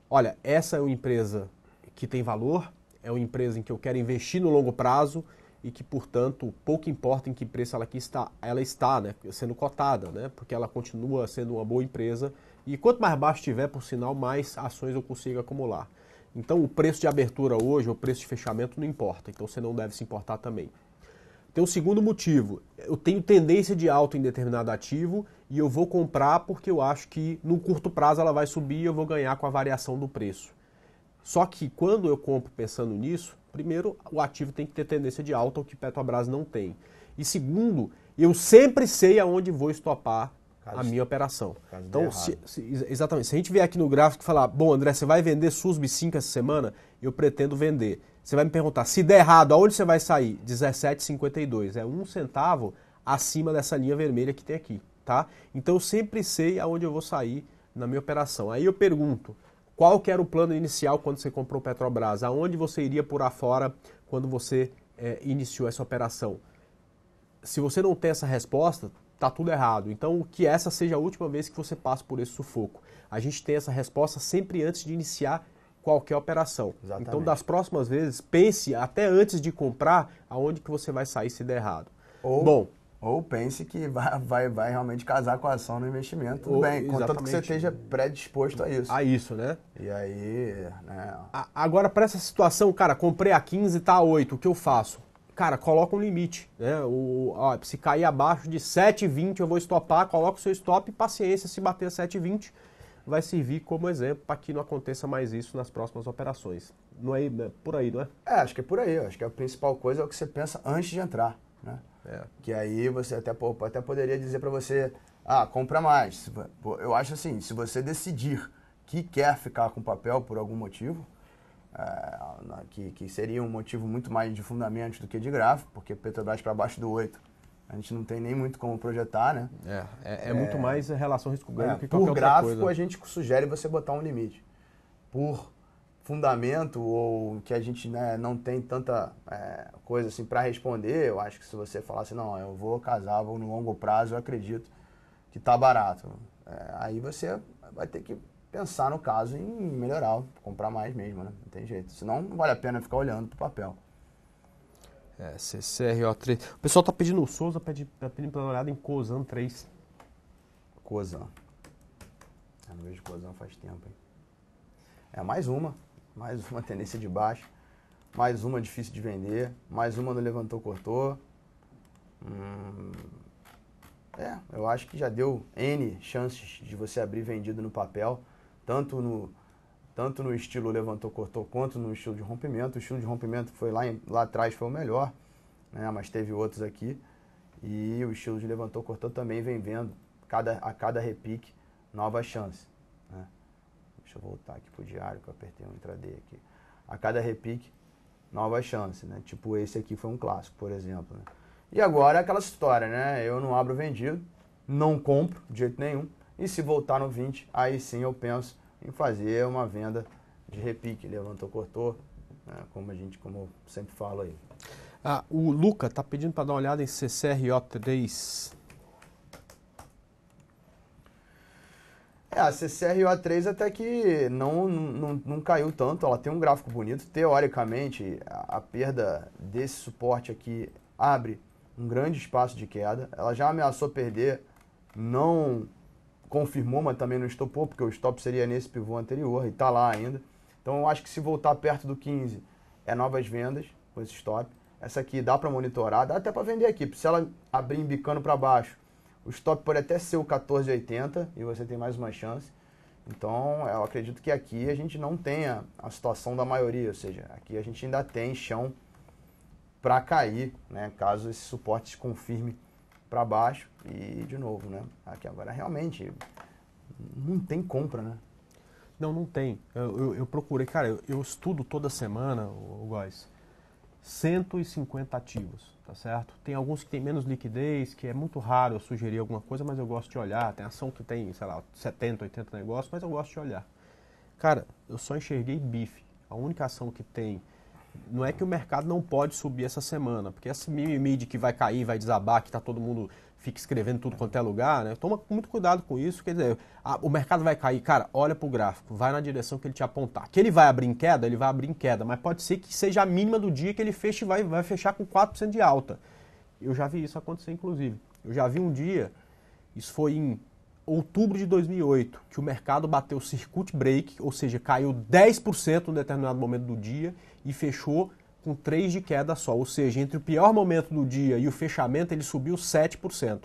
olha, essa é uma empresa que tem valor, é uma empresa em que eu quero investir no longo prazo, e que, portanto, pouco importa em que preço ela está, ela está né, sendo cotada, né, porque ela continua sendo uma boa empresa e quanto mais baixo tiver, por sinal, mais ações eu consigo acumular. Então, o preço de abertura hoje, o preço de fechamento não importa, então você não deve se importar também. Tem um segundo motivo, eu tenho tendência de alta em determinado ativo e eu vou comprar porque eu acho que no curto prazo ela vai subir e eu vou ganhar com a variação do preço. Só que quando eu compro pensando nisso, Primeiro, o ativo tem que ter tendência de alta, o que Petrobras não tem. E segundo, eu sempre sei aonde vou estopar caso, a minha operação. Então, se, se, exatamente. Se a gente vier aqui no gráfico e falar, bom, André, você vai vender SUSB 5 essa semana? Eu pretendo vender. Você vai me perguntar, se der errado, aonde você vai sair? 17,52. É um centavo acima dessa linha vermelha que tem aqui, tá? Então, eu sempre sei aonde eu vou sair na minha operação. Aí eu pergunto, qual que era o plano inicial quando você comprou Petrobras? Aonde você iria por afora quando você é, iniciou essa operação? Se você não tem essa resposta, tá tudo errado. Então, que essa seja a última vez que você passa por esse sufoco. A gente tem essa resposta sempre antes de iniciar qualquer operação. Então, Exatamente. Então, das próximas vezes, pense até antes de comprar aonde que você vai sair se der errado. Ou, Bom, ou pense que vai, vai, vai realmente casar com a ação no investimento, tudo Ou, bem, exatamente. contanto que você esteja predisposto a isso. A isso, né? E aí, né? A, agora, para essa situação, cara, comprei a 15 tá a 8, o que eu faço? Cara, coloca um limite, né? O, ó, se cair abaixo de 7,20 eu vou estopar, coloca o seu stop, paciência, se bater 7,20 vai servir como exemplo para que não aconteça mais isso nas próximas operações. Não é, é por aí, não é? É, acho que é por aí. Acho que a principal coisa é o que você pensa antes de entrar, né? É. Que aí você até, até poderia dizer para você, ah, compra mais. Eu acho assim, se você decidir que quer ficar com papel por algum motivo, é, que, que, seria um motivo muito mais de fundamentos do que de gráfico, porque Petrobras para baixo do 8, a gente não tem nem muito como projetar, né? É, é, é muito é. mais é, relação risco-ganho é, que qualquer Por gráfico, a gente sugere você botar um limite. Por fundamento ou que a gente né, não tem tanta é, coisa assim para responder, eu acho que se você falar assim, não, eu vou casar, vou no longo prazo, eu acredito que tá barato. É, aí você vai ter que pensar no caso em melhorar, comprar mais mesmo, né? Não tem jeito. Senão não vale a pena ficar olhando pro papel. É, CCRO3. O pessoal tá pedindo o Souza, pede, tá pedindo pra olhada em Cozan 3. Cozan. Eu não vejo Cozan faz tempo, hein? É mais uma mais uma tendência de baixo, mais uma difícil de vender, mais uma não levantou, cortou. Hum, é, eu acho que já deu N chances de você abrir vendido no papel, tanto no, tanto no estilo levantou, cortou, quanto no estilo de rompimento. O estilo de rompimento foi lá, em, lá atrás foi o melhor, né, mas teve outros aqui. E o estilo de levantou, cortou também vem vendo cada, a cada repique nova chance. Deixa eu voltar aqui pro diário que eu apertei um intraday aqui. A cada repique, nova chance, né? Tipo, esse aqui foi um clássico, por exemplo. Né? E agora é aquela história, né? Eu não abro vendido, não compro de jeito nenhum. E se voltar no 20, aí sim eu penso em fazer uma venda de repique. Levantou, cortou, né? como a gente, como eu sempre falo aí. Ah, o Luca tá pedindo para dar uma olhada em CCRO3. É, a CCRO3 até que não, não, não caiu tanto, ela tem um gráfico bonito. Teoricamente, a, perda desse suporte aqui abre um grande espaço de queda. Ela já ameaçou perder, não confirmou, mas também não estopou, porque o stop seria nesse pivô anterior e está lá ainda. Então eu acho que se voltar perto do 15 é novas vendas com esse stop. Essa aqui dá para monitorar, dá até para vender aqui. Se ela abrir bicano para baixo, o stop pode até ser o 14,80 e você tem mais uma chance. Então, eu acredito que aqui a gente não tenha a situação da maioria, ou seja, aqui a gente ainda tem chão para cair, né, caso esse suporte se confirme para baixo e de novo, né? Aqui agora realmente não tem compra, né? Não, não tem. Eu, eu, eu procurei, cara, eu, eu, estudo toda semana o, o Góis. 150 ativos, tá certo? Tem alguns que tem menos liquidez, que é muito raro eu sugerir alguma coisa, mas eu gosto de olhar. Tem ação que tem, sei lá, 70, 80 negócios, mas eu gosto de olhar. Cara, eu só enxerguei bife. A única ação que tem. Não é que o mercado não pode subir essa semana, porque esse mimimi de que vai cair, vai desabar, que está todo mundo fica escrevendo tudo quanto é lugar, né? Toma muito cuidado com isso, quer dizer, a, o mercado vai cair, cara, olha pro gráfico, vai na direção que ele te apontar. Que ele vai abrir em queda, ele vai abrir em queda, mas pode ser que seja a mínima do dia que ele feche vai vai fechar com 4% de alta. Eu já vi isso acontecer inclusive. Eu já vi um dia, isso foi em outubro de 2008, que o mercado bateu circuit break, ou seja, caiu 10% em determinado momento do dia e fechou com 3 de queda só, ou seja, entre o pior momento do dia e o fechamento ele subiu 7%.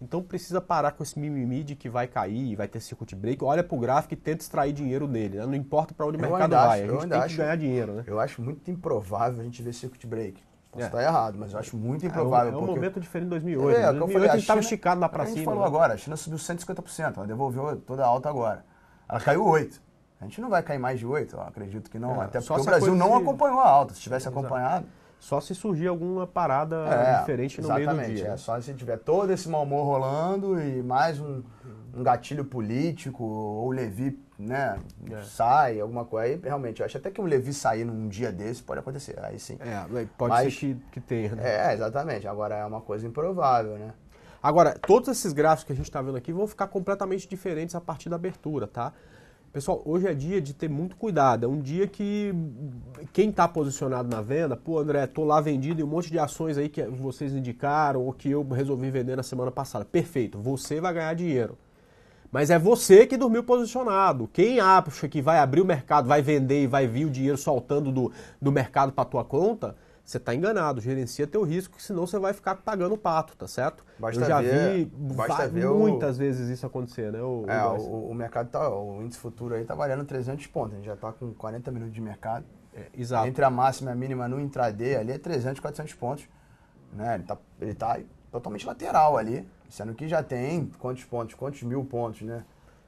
Então precisa parar com esse mimimi de que vai cair, vai ter circuit break. Olha para o gráfico e tenta extrair dinheiro dele. Né? Não importa para onde o mercado vai, a gente tem acho, que ganhar dinheiro. Né? Eu acho muito improvável a gente ver circuit break. Posso é. estar errado, mas eu acho muito é, improvável. É, um, é um momento diferente de 2008. É, 2008 né? é falei, a gente estava esticado lá para cima. A gente falou né? agora, a China subiu 150%, ela devolveu toda a alta agora. Ela caiu 8%. A gente não vai cair mais de 8, acredito que não. É, até porque o Brasil não de... acompanhou a alta. Se tivesse acompanhado. Só se surgir alguma parada é, diferente no meio do dia. É, só se tiver todo esse mau humor rolando e mais um, um gatilho político, ou o Levi né, é. sai, alguma coisa. Aí, realmente, eu acho até que um Levi sair num dia desse pode acontecer. Aí sim. É, pode Mas, ser que, que tenha. Né? É, exatamente. Agora é uma coisa improvável, né? Agora, todos esses gráficos que a gente está vendo aqui vão ficar completamente diferentes a partir da abertura, tá? Pessoal, hoje é dia de ter muito cuidado. É um dia que quem está posicionado na venda, pô, André, tô lá vendido e um monte de ações aí que vocês indicaram ou que eu resolvi vender na semana passada. Perfeito, você vai ganhar dinheiro. Mas é você que dormiu posicionado. Quem acha que vai abrir o mercado, vai vender e vai vir o dinheiro soltando do, do mercado para tua conta, você está enganado, gerencia teu risco, senão você vai ficar pagando o pato, tá certo? Basta Eu já ver, vi basta ver muitas o... vezes isso acontecer, né? O, é, o, o, mercado tá, o índice futuro aí tá variando 300 pontos, a gente já está com 40 minutos de mercado. É, exato. Entre a máxima e a mínima no intraday ali é 300, 400 pontos, né? Ele tá, ele tá totalmente lateral ali, sendo que já tem quantos pontos, quantos mil pontos, né?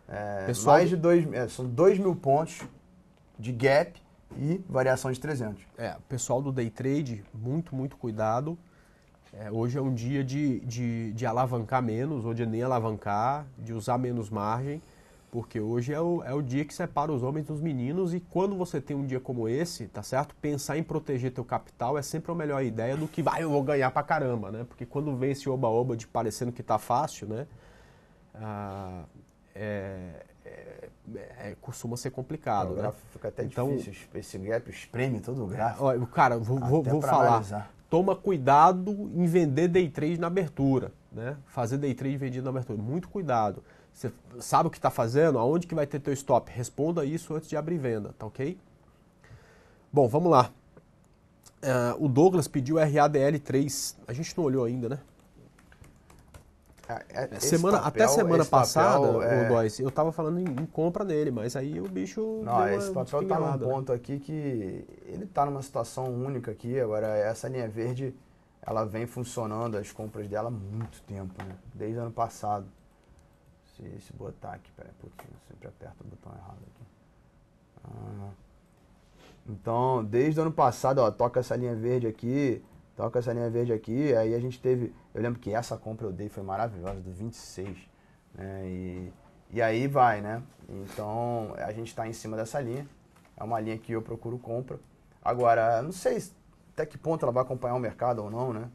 É, Pessoal... Mais de dois, é, são dois mil pontos de gap e variação de 300. É, pessoal do day trade, muito, muito cuidado. É, hoje é um dia de, de, de, alavancar menos, ou de nem alavancar, de usar menos margem, porque hoje é o, é o dia que separa os homens dos meninos e quando você tem um dia como esse, tá certo? Pensar em proteger teu capital é sempre a melhor ideia do que, vai, eu vou ganhar pra caramba, né? Porque quando vem esse oba-oba de parecendo que tá fácil, né? Ah, é, é, costuma ser complicado. então né? fica até então, difícil, esse gap espreme todo o gráfico. cara, vou, vou, vou falar. Analisar. Toma cuidado em vender day trade na abertura, né? Fazer day trade vendido na abertura, muito cuidado. Você sabe o que está fazendo? Aonde que vai ter teu stop? Responda isso antes de abrir venda, tá ok? Bom, vamos lá. Uh, o Douglas pediu RADL3. A gente não olhou ainda, né? semana, papel, até semana passada, é... o Góis, eu tava falando em, em, compra nele, mas aí o bicho. Não, esse papel tá num né? ponto aqui que ele tá numa situação única aqui. Agora, essa linha verde, ela vem funcionando as compras dela há muito tempo, né? Desde ano passado. Se, se botar aqui, peraí, putz, sempre aperto o botão errado aqui. Ah, então, desde o ano passado, ó, toca essa linha verde aqui toca essa linha verde aqui. Aí a gente teve, eu lembro que essa compra eu dei foi maravilhosa, do 26, né? E, e aí vai, né? Então a gente está em cima dessa linha. É uma linha que eu procuro compra. Agora, não sei até que ponto ela vai acompanhar o mercado ou não, né?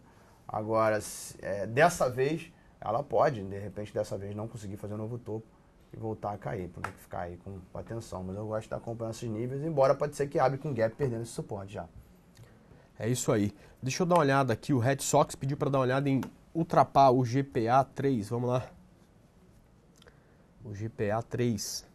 Agora, é, dessa vez, ela pode, de repente, dessa vez, não conseguir fazer um novo topo e voltar a cair. Tem que ficar aí com atenção. Mas eu gosto de acompanhar esses níveis, embora pode ser que abre com gap perdendo esse suporte já. É isso aí. Deixa eu dar uma olhada aqui. O Red Sox pediu para dar uma olhada em ultrapar o GPA 3. Vamos lá. O GPA 3.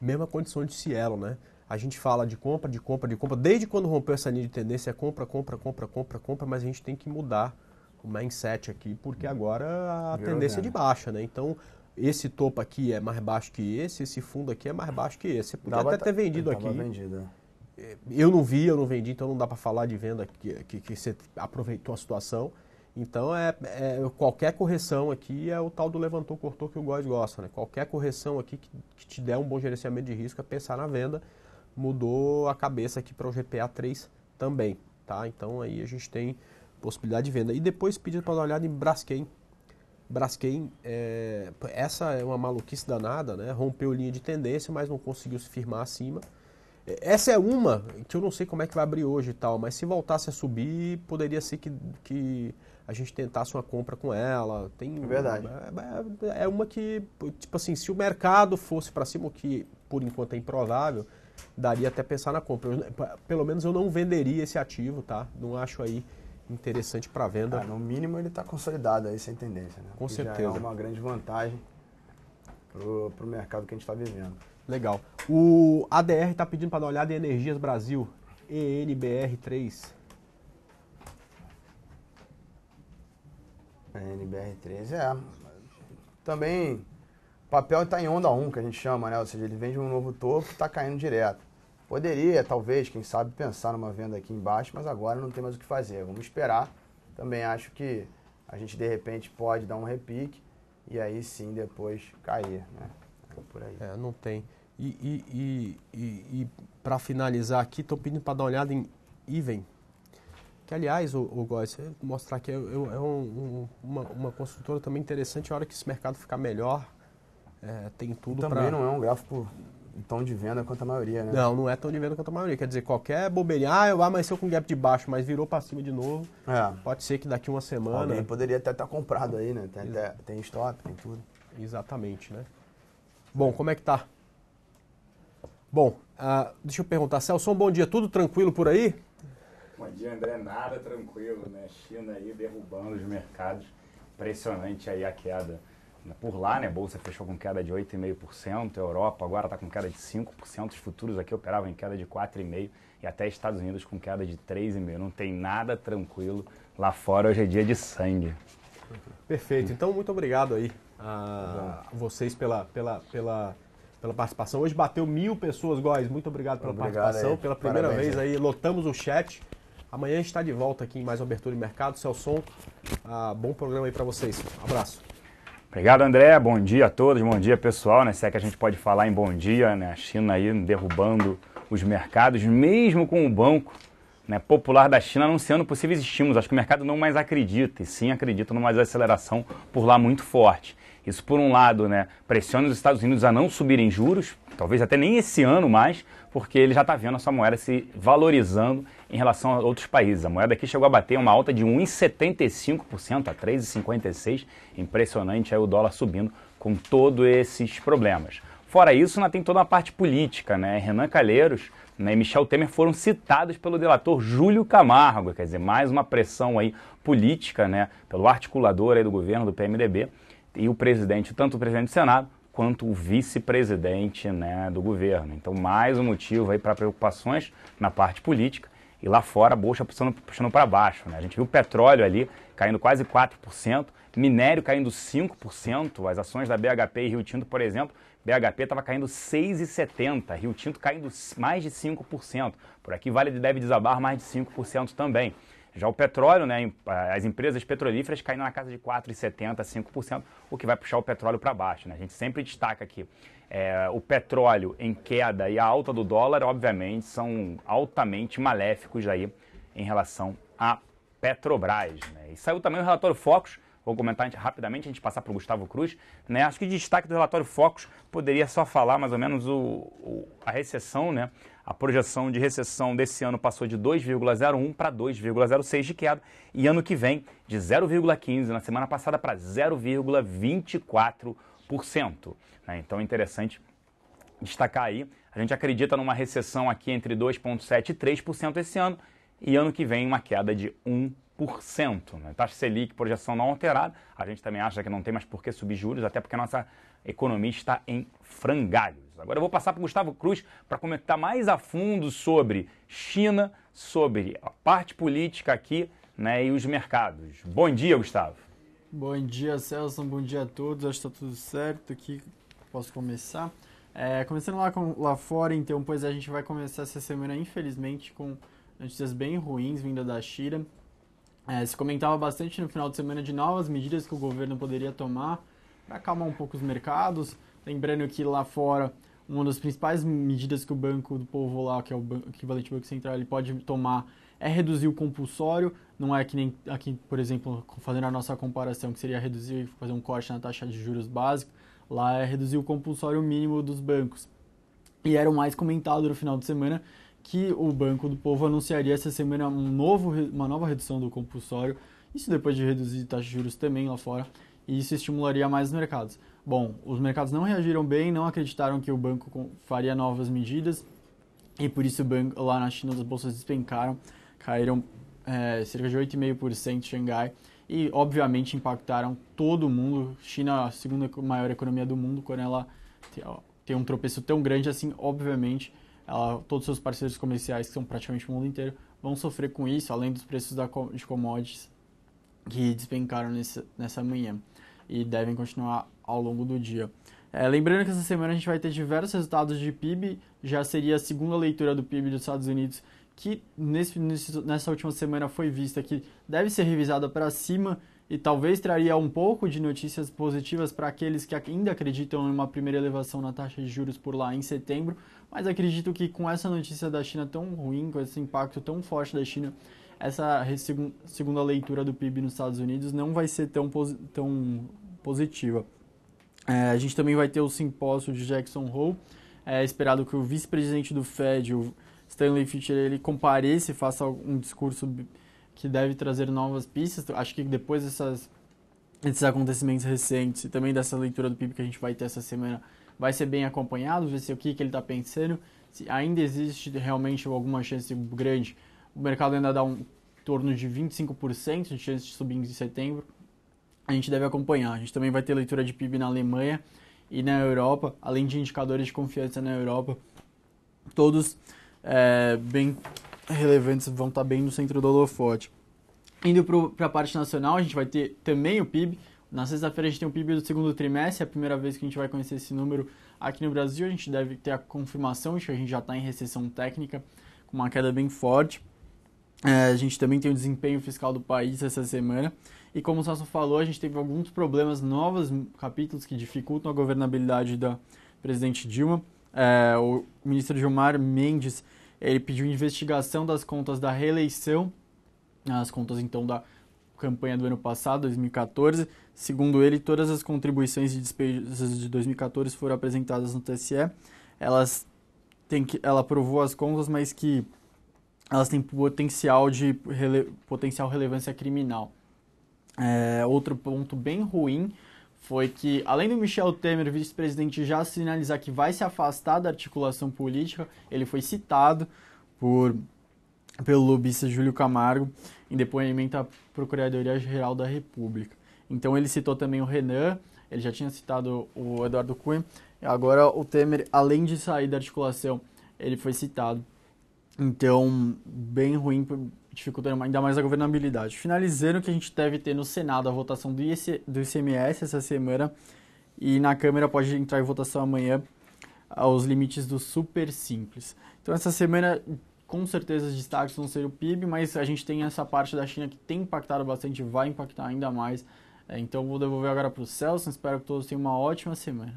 Mesma condição de Cielo, né? A gente fala de compra, de compra, de compra. Desde quando rompeu essa linha de tendência, é compra, compra, compra, compra, compra, mas a gente tem que mudar o mindset aqui, porque hum. agora a tendência é de baixa, né? Então, esse topo aqui é mais baixo que esse, esse fundo aqui é mais baixo que esse. Você podia Dava até ter vendido aqui. Vendido. É, eu não vi, eu não vendi, então não dá para falar de venda que, que, que, você aproveitou a situação. Então, é, é, qualquer correção aqui é o tal do levantou, cortou que o Góis gosta. Né? Qualquer correção aqui que, que, te der um bom gerenciamento de risco é pensar na venda. Mudou a cabeça aqui para o GPA 3 também. tá? Então, aí a gente tem possibilidade de venda. E depois pedindo para dar uma olhada em Braskem. Braskem, é, essa é uma maluquice danada, né? rompeu linha de tendência, mas não conseguiu se firmar acima. Essa é uma que eu não sei como é que vai abrir hoje e tal, mas se voltasse a subir, poderia ser que, que a gente tentasse uma compra com ela. Tem, é Verdade. É, é, é uma que, tipo assim, se o mercado fosse para cima, o que por enquanto é improvável, daria até pensar na compra. Eu, pelo menos eu não venderia esse ativo, tá? Não acho aí interessante para venda. Ah, no mínimo ele está consolidado aí sem tendência, né? Com que é certeza. é uma grande vantagem para o mercado que a gente está vivendo. Legal. O ADR está pedindo para dar uma olhada em Energias Brasil, ENBR3. NBR3, é. Também, o papel está em onda 1, que a gente chama, né? Ou seja, ele vende um novo topo e está caindo direto. Poderia, talvez, quem sabe, pensar numa venda aqui embaixo, mas agora não tem mais o que fazer. Vamos esperar. Também acho que a gente, de repente, pode dar um repique e aí sim depois cair, né? Por aí. É, não tem. E, e, e, e, e para finalizar aqui, estou pedindo para dar uma olhada em Iven. Que, aliás, o, o Góis, mostrar aqui, é um, um, uma, uma construtora também interessante. A hora que esse mercado ficar melhor, é, tem tudo para... Também não é um gráfico tão de venda quanto a maioria, né? Não, não é tão de venda quanto a maioria. Quer dizer, qualquer bobeirinha, ah, eu amanheceu com gap de baixo, mas virou para cima de novo. É. Pode ser que daqui uma semana... Alguém poderia até estar tá comprado aí, né? Tem, até, tem stop, tem tudo. Exatamente, né? Bom, como é que tá? Bom, ah, deixa eu perguntar, Celso, um bom dia, tudo tranquilo por aí? Bom dia, André, nada tranquilo, né? China aí derrubando os mercados, impressionante aí a queda. Por lá, né, bolsa fechou com queda de 8,5%, a Europa agora está com queda de 5%, os futuros aqui operavam em queda de 4,5% e até Estados Unidos com queda de 3,5%. Não tem nada tranquilo lá fora, hoje é dia de sangue. Perfeito, então muito obrigado aí a ah, então, tá. vocês pela, pela, pela, pela participação. Hoje bateu mil pessoas, Góis. Muito obrigado pela obrigado, participação. Aí. Pela primeira Parabéns, vez aí, lotamos o chat. Amanhã a gente está de volta aqui em mais uma abertura de mercado. Celson, ah, bom programa aí para vocês. Abraço. Obrigado, André. Bom dia a todos. Bom dia, pessoal. Né? Se é que a gente pode falar em bom dia, né? A China aí derrubando os mercados, mesmo com o banco né, popular da China anunciando possíveis estímulos. Acho que o mercado não mais acredita, e sim acredita numa desaceleração por lá muito forte. Isso, por um lado, né, pressiona os Estados Unidos a não subirem juros, talvez até nem esse ano mais, porque ele já está vendo a sua moeda se valorizando em relação a outros países. A moeda aqui chegou a bater uma alta de 1,75% a 3,56%. Impressionante aí o dólar subindo com todos esses problemas. Fora isso, né, tem toda a parte política, né? Renan Calheiros né, e Michel Temer foram citados pelo delator Júlio Camargo, quer dizer, mais uma pressão aí política, né, pelo articulador aí do governo do PMDB, e o presidente, tanto o presidente do Senado quanto o vice-presidente né, do governo. Então, mais um motivo aí para preocupações na parte política e lá fora a bolsa puxando, puxando para baixo. Né? A gente viu o petróleo ali caindo quase 4%, minério caindo 5%, as ações da BHP e Rio Tinto, por exemplo, BHP estava caindo 6,70%, Rio Tinto caindo mais de 5%. Por aqui vale deve desabar mais de 5% também. Já o petróleo, né, as empresas petrolíferas caindo na casa de 4,70%, 5%, o que vai puxar o petróleo para baixo. Né? A gente sempre destaca aqui é, o petróleo em queda e a alta do dólar, obviamente, são altamente maléficos aí em relação à Petrobras. Né? E saiu também o relatório Focus, vou comentar rapidamente, a gente passar para o Gustavo Cruz. Né? Acho que destaque do relatório Focus poderia só falar mais ou menos o, o a recessão, né? A projeção de recessão desse ano passou de 2,01 para 2,06 de queda e ano que vem de 0,15 na semana passada para 0,24%. Né? Então é interessante destacar aí. A gente acredita numa recessão aqui entre 2,7% e 3% esse ano e ano que vem uma queda de 1%. Né? Taxa Selic, projeção não alterada. A gente também acha que não tem mais por que subir juros, até porque a nossa economia está em frangalhos. Agora eu vou passar para o Gustavo Cruz para comentar mais a fundo sobre China, sobre a parte política aqui né, e os mercados. Bom dia, Gustavo. Bom dia, Celso. Bom dia a todos. Acho que está tudo certo aqui. Posso começar? É, começando lá, com, lá fora, então, pois a gente vai começar essa semana, infelizmente, com notícias bem ruins vinda da China. É, se comentava bastante no final de semana de novas medidas que o governo poderia tomar para acalmar um pouco os mercados. Lembrando que lá fora, uma das principais medidas que o Banco do Povo lá, que é o equivalente ao Banco Central, ele pode tomar é reduzir o compulsório, não é que nem aqui, por exemplo, fazendo a nossa comparação, que seria reduzir, fazer um corte na taxa de juros básica, lá é reduzir o compulsório mínimo dos bancos. E era o mais comentado no final de semana que o Banco do Povo anunciaria essa semana um novo, uma nova redução do compulsório, isso depois de reduzir taxa de juros também lá fora e isso estimularia mais os mercados. Bom, os mercados não reagiram bem, não acreditaram que o banco faria novas medidas e por isso banco, lá na China as bolsas despencaram, caíram é, cerca de 8,5% em Xangai e obviamente impactaram todo o mundo. China, a segunda maior economia do mundo, quando ela tem um tropeço tão grande assim, obviamente, ela, todos seus parceiros comerciais, que são praticamente o mundo inteiro, vão sofrer com isso, além dos preços da, de commodities que despencaram nessa manhã e devem continuar ao longo do dia. É, lembrando que essa semana a gente vai ter diversos resultados de PIB, já seria a segunda leitura do PIB dos Estados Unidos, que nesse, nessa última semana foi vista que deve ser revisada para cima e talvez traria um pouco de notícias positivas para aqueles que ainda acreditam em uma primeira elevação na taxa de juros por lá em setembro, mas acredito que com essa notícia da China tão ruim, com esse impacto tão forte da China, essa segunda leitura do PIB nos Estados Unidos não vai ser tão, tão positiva. É, a gente também vai ter o simpósio de Jackson Hole. É esperado que o vice-presidente do Fed, o Stanley Fischer, ele compareça e faça um discurso que deve trazer novas pistas. Acho que depois dessas, desses acontecimentos recentes e também dessa leitura do PIB que a gente vai ter essa semana, vai ser bem acompanhado, ver se o que, que ele está pensando, se ainda existe realmente alguma chance grande o mercado ainda dá um em torno de 25% de chance de subir em setembro. A gente deve acompanhar. A gente também vai ter leitura de PIB na Alemanha e na Europa, além de indicadores de confiança na Europa. Todos é, bem relevantes vão estar tá bem no centro do holofote. Indo para a parte nacional, a gente vai ter também o PIB. Na sexta-feira a gente tem o PIB do segundo trimestre, é a primeira vez que a gente vai conhecer esse número aqui no Brasil. A gente deve ter a confirmação de que a gente já está em recessão técnica, com uma queda bem forte. É, a gente também tem o desempenho fiscal do país essa semana. E como o Sasso falou, a gente teve alguns problemas novos, capítulos que dificultam a governabilidade da presidente Dilma. É, o ministro Gilmar Mendes ele pediu investigação das contas da reeleição, as contas então da campanha do ano passado, 2014. Segundo ele, todas as contribuições e despesas de 2014 foram apresentadas no TSE. Elas têm que, ela aprovou as contas, mas que elas têm potencial de rele, potencial relevância criminal. É, outro ponto bem ruim foi que, além do Michel Temer, vice-presidente, já sinalizar que vai se afastar da articulação política, ele foi citado por, pelo lobista Júlio Camargo em depoimento à Procuradoria-Geral da República. Então ele citou também o Renan, ele já tinha citado o Eduardo Cunha, agora o Temer, além de sair da articulação, ele foi citado então, bem ruim, dificultando ainda mais a governabilidade. Finalizando que a gente deve ter no Senado a votação do, IC, do ICMS essa semana e na Câmara pode entrar em votação amanhã aos ah, limites do super simples. Então, essa semana, com certeza, os destaques vão ser o PIB, mas a gente tem essa parte da China que tem impactado bastante vai impactar ainda mais. É, então, vou devolver agora para o Celso. Espero que todos tenham uma ótima semana.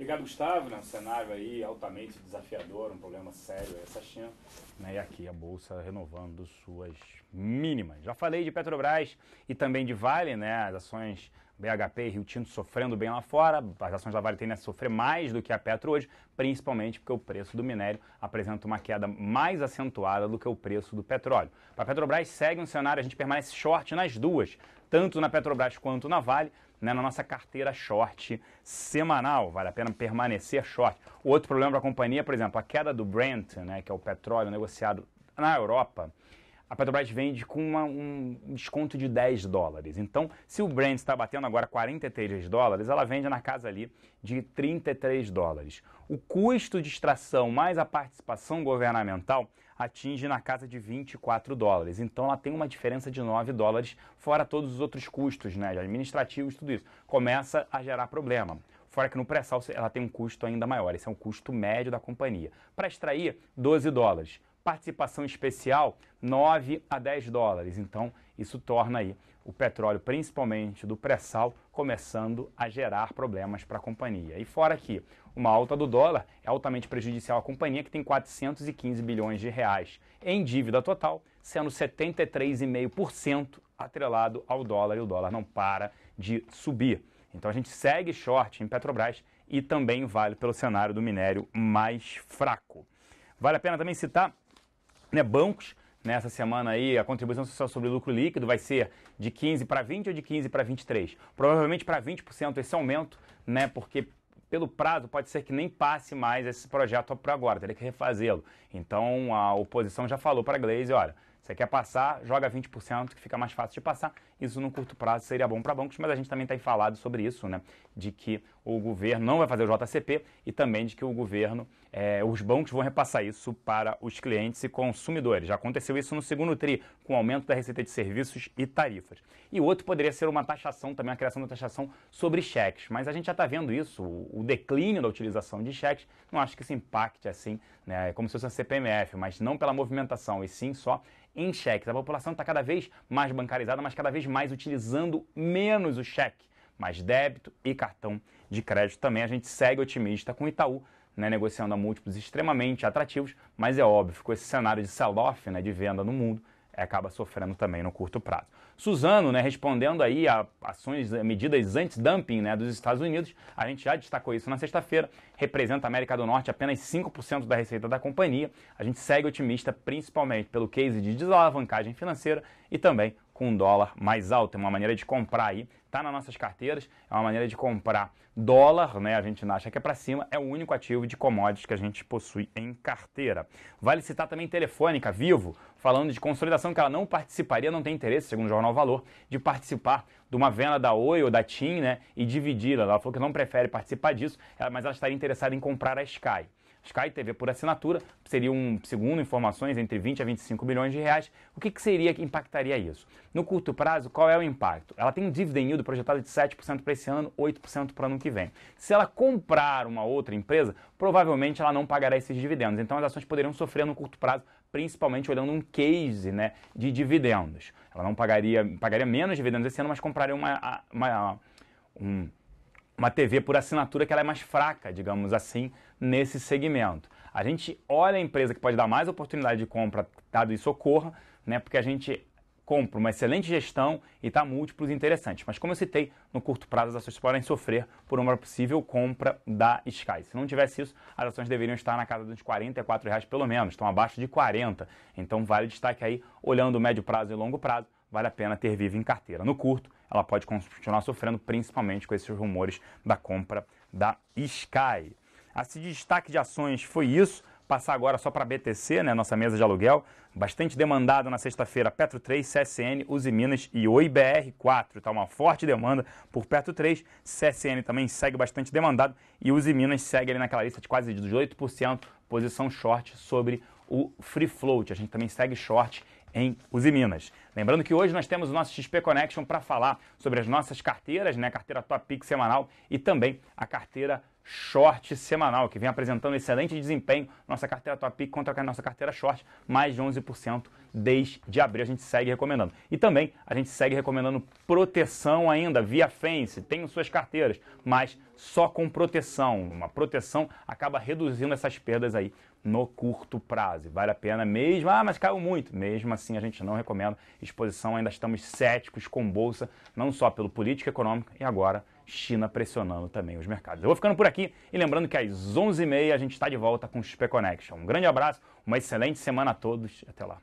Obrigado, Gustavo. Né? Um cenário aí altamente desafiador, um problema sério essa China. Né? E aqui a Bolsa renovando suas mínimas. Já falei de Petrobras e também de Vale, né? As ações BHP e Rio Tinto sofrendo bem lá fora, as ações da Vale tendem a sofrer mais do que a Petro hoje, principalmente porque o preço do minério apresenta uma queda mais acentuada do que o preço do petróleo. Para a Petrobras segue um cenário, a gente permanece short nas duas, tanto na Petrobras quanto na Vale, né, na nossa carteira short semanal. Vale a pena permanecer short. Outro problema para a companhia, por exemplo, a queda do Brent, né, que é o petróleo negociado na Europa, a Petrobras vende com uma, um desconto de 10 dólares. Então, se o Brent está batendo agora 43 dólares, ela vende na casa ali de 33 dólares. O custo de extração mais a participação governamental atinge na casa de 24 dólares. Então ela tem uma diferença de 9 dólares, fora todos os outros custos, né, administrativos, tudo isso. Começa a gerar problema. Fora que no pré-sal ela tem um custo ainda maior, esse é um custo médio da companhia. Para extrair, 12 dólares. Participação especial, 9 a 10 dólares. Então, isso torna aí o petróleo, principalmente do pré-sal, começando a gerar problemas para a companhia. E fora que uma alta do dólar é altamente prejudicial à companhia, que tem 415 bilhões de reais em dívida total, sendo 73,5% atrelado ao dólar, e o dólar não para de subir. Então a gente segue short em Petrobras e também vale pelo cenário do minério mais fraco. Vale a pena também citar né, bancos. Nessa semana aí, a contribuição social sobre lucro líquido vai ser de 15 para 20 ou de 15 para 23? Provavelmente para 20% esse aumento, né? Porque pelo prazo, pode ser que nem passe mais esse projeto para agora, teria que refazê-lo. Então a oposição já falou para a Glaze, olha, você quer passar, joga 20%, que fica mais fácil de passar. Isso no curto prazo seria bom para bancos, mas a gente também tem falado sobre isso, né? De que o governo não vai fazer o JCP e também de que o governo, eh, os bancos vão repassar isso para os clientes e consumidores. Já aconteceu isso no segundo TRI, com o aumento da receita de serviços e tarifas. E outro poderia ser uma taxação, também a criação da taxação sobre cheques, mas a gente já está vendo isso, o, declínio da utilização de cheques, não acho que isso impacte assim, né? É como se fosse a CPMF, mas não pela movimentação, e sim só em cheques. Tá? A população está cada vez mais bancarizada, mas cada vez mais utilizando menos o cheque, mais débito e cartão de crédito também. A gente segue otimista com o Itaú. Né, negociando a múltiplos extremamente atrativos, mas é óbvio que esse cenário de sell-off, né, de venda no mundo, é, acaba sofrendo também no curto prazo. Suzano, né, respondendo aí a ações, eh, medidas anti-dumping né, dos Estados Unidos, a gente já destacou isso na sexta-feira, representa a América do Norte apenas 5% da receita da companhia, a gente segue otimista principalmente pelo case de desalavancagem financeira e também com um dólar mais alto. É uma maneira de comprar aí, tá nas nossas carteiras, é uma maneira de comprar dólar, né? A gente acha que é para cima, é o único ativo de commodities que a gente possui em carteira. Vale citar também Telefônica, Vivo, falando de consolidação que ela não participaria, não tem interesse, segundo o jornal Valor, de participar de uma venda da Oi ou da TIM, né, e dividi-la. Ela falou que não prefere participar disso, mas ela estaria interessada em comprar a Sky. Sky TV por assinatura seria um, segundo informações, entre 20 a 25 milhões de reais. O que, que seria que impactaria isso? No curto prazo, qual é o impacto? Ela tem um dividend yield projetado de 7% para esse ano, 8% para o ano que vem. Se ela comprar uma outra empresa, provavelmente ela não pagará esses dividendos. Então as ações poderiam sofrer no curto prazo principalmente olhando um case né, de dividendos. Ela não pagaria, pagaria menos dividendos esse ano, mas compraria uma, uma, um, uma TV por assinatura que ela é mais fraca, digamos assim, nesse segmento. A gente olha a empresa que pode dar mais oportunidade de compra, dado isso ocorra, né, porque a gente compra, uma excelente gestão e está múltiplos interessantes. Mas como eu citei, no curto prazo as ações podem sofrer por uma possível compra da Sky. Se não tivesse isso, as ações deveriam estar na casa dos R$ reais pelo menos, estão abaixo de 40. Então vale destaque aí, olhando o médio prazo e longo prazo, vale a pena ter vivo em carteira. No curto, ela pode continuar sofrendo, principalmente com esses rumores da compra da Sky. A se destaque de ações foi isso passar agora só para BTC, né, nossa mesa de aluguel, bastante demandado na sexta-feira, Petro3, CSN, Uzi Minas e OIBR4. Tá uma forte demanda por Petro3, CSN também segue bastante demandado e Uzi Minas segue ali naquela lista de quase 18%, posição short sobre o free float. A gente também segue short em Uzi Minas. Lembrando que hoje nós temos o nosso XP Connection para falar sobre as nossas carteiras, né? carteira Top Pick semanal e também a carteira short semanal, que vem apresentando excelente desempenho. Nossa carteira top contra a nossa carteira short, mais de 11% desde abril. A gente segue recomendando. E também a gente segue recomendando proteção ainda via Fence. Tem suas carteiras, mas só com proteção. Uma proteção acaba reduzindo essas perdas aí no curto prazo. Vale a pena mesmo, ah, mas caiu muito. Mesmo assim, a gente não recomenda exposição, ainda estamos céticos com bolsa, não só pelo político econômico e agora China pressionando também os mercados. Eu vou ficando por aqui e lembrando que às 11h30 a gente está de volta com o XP Connection. Um grande abraço, uma excelente semana a todos. Até lá.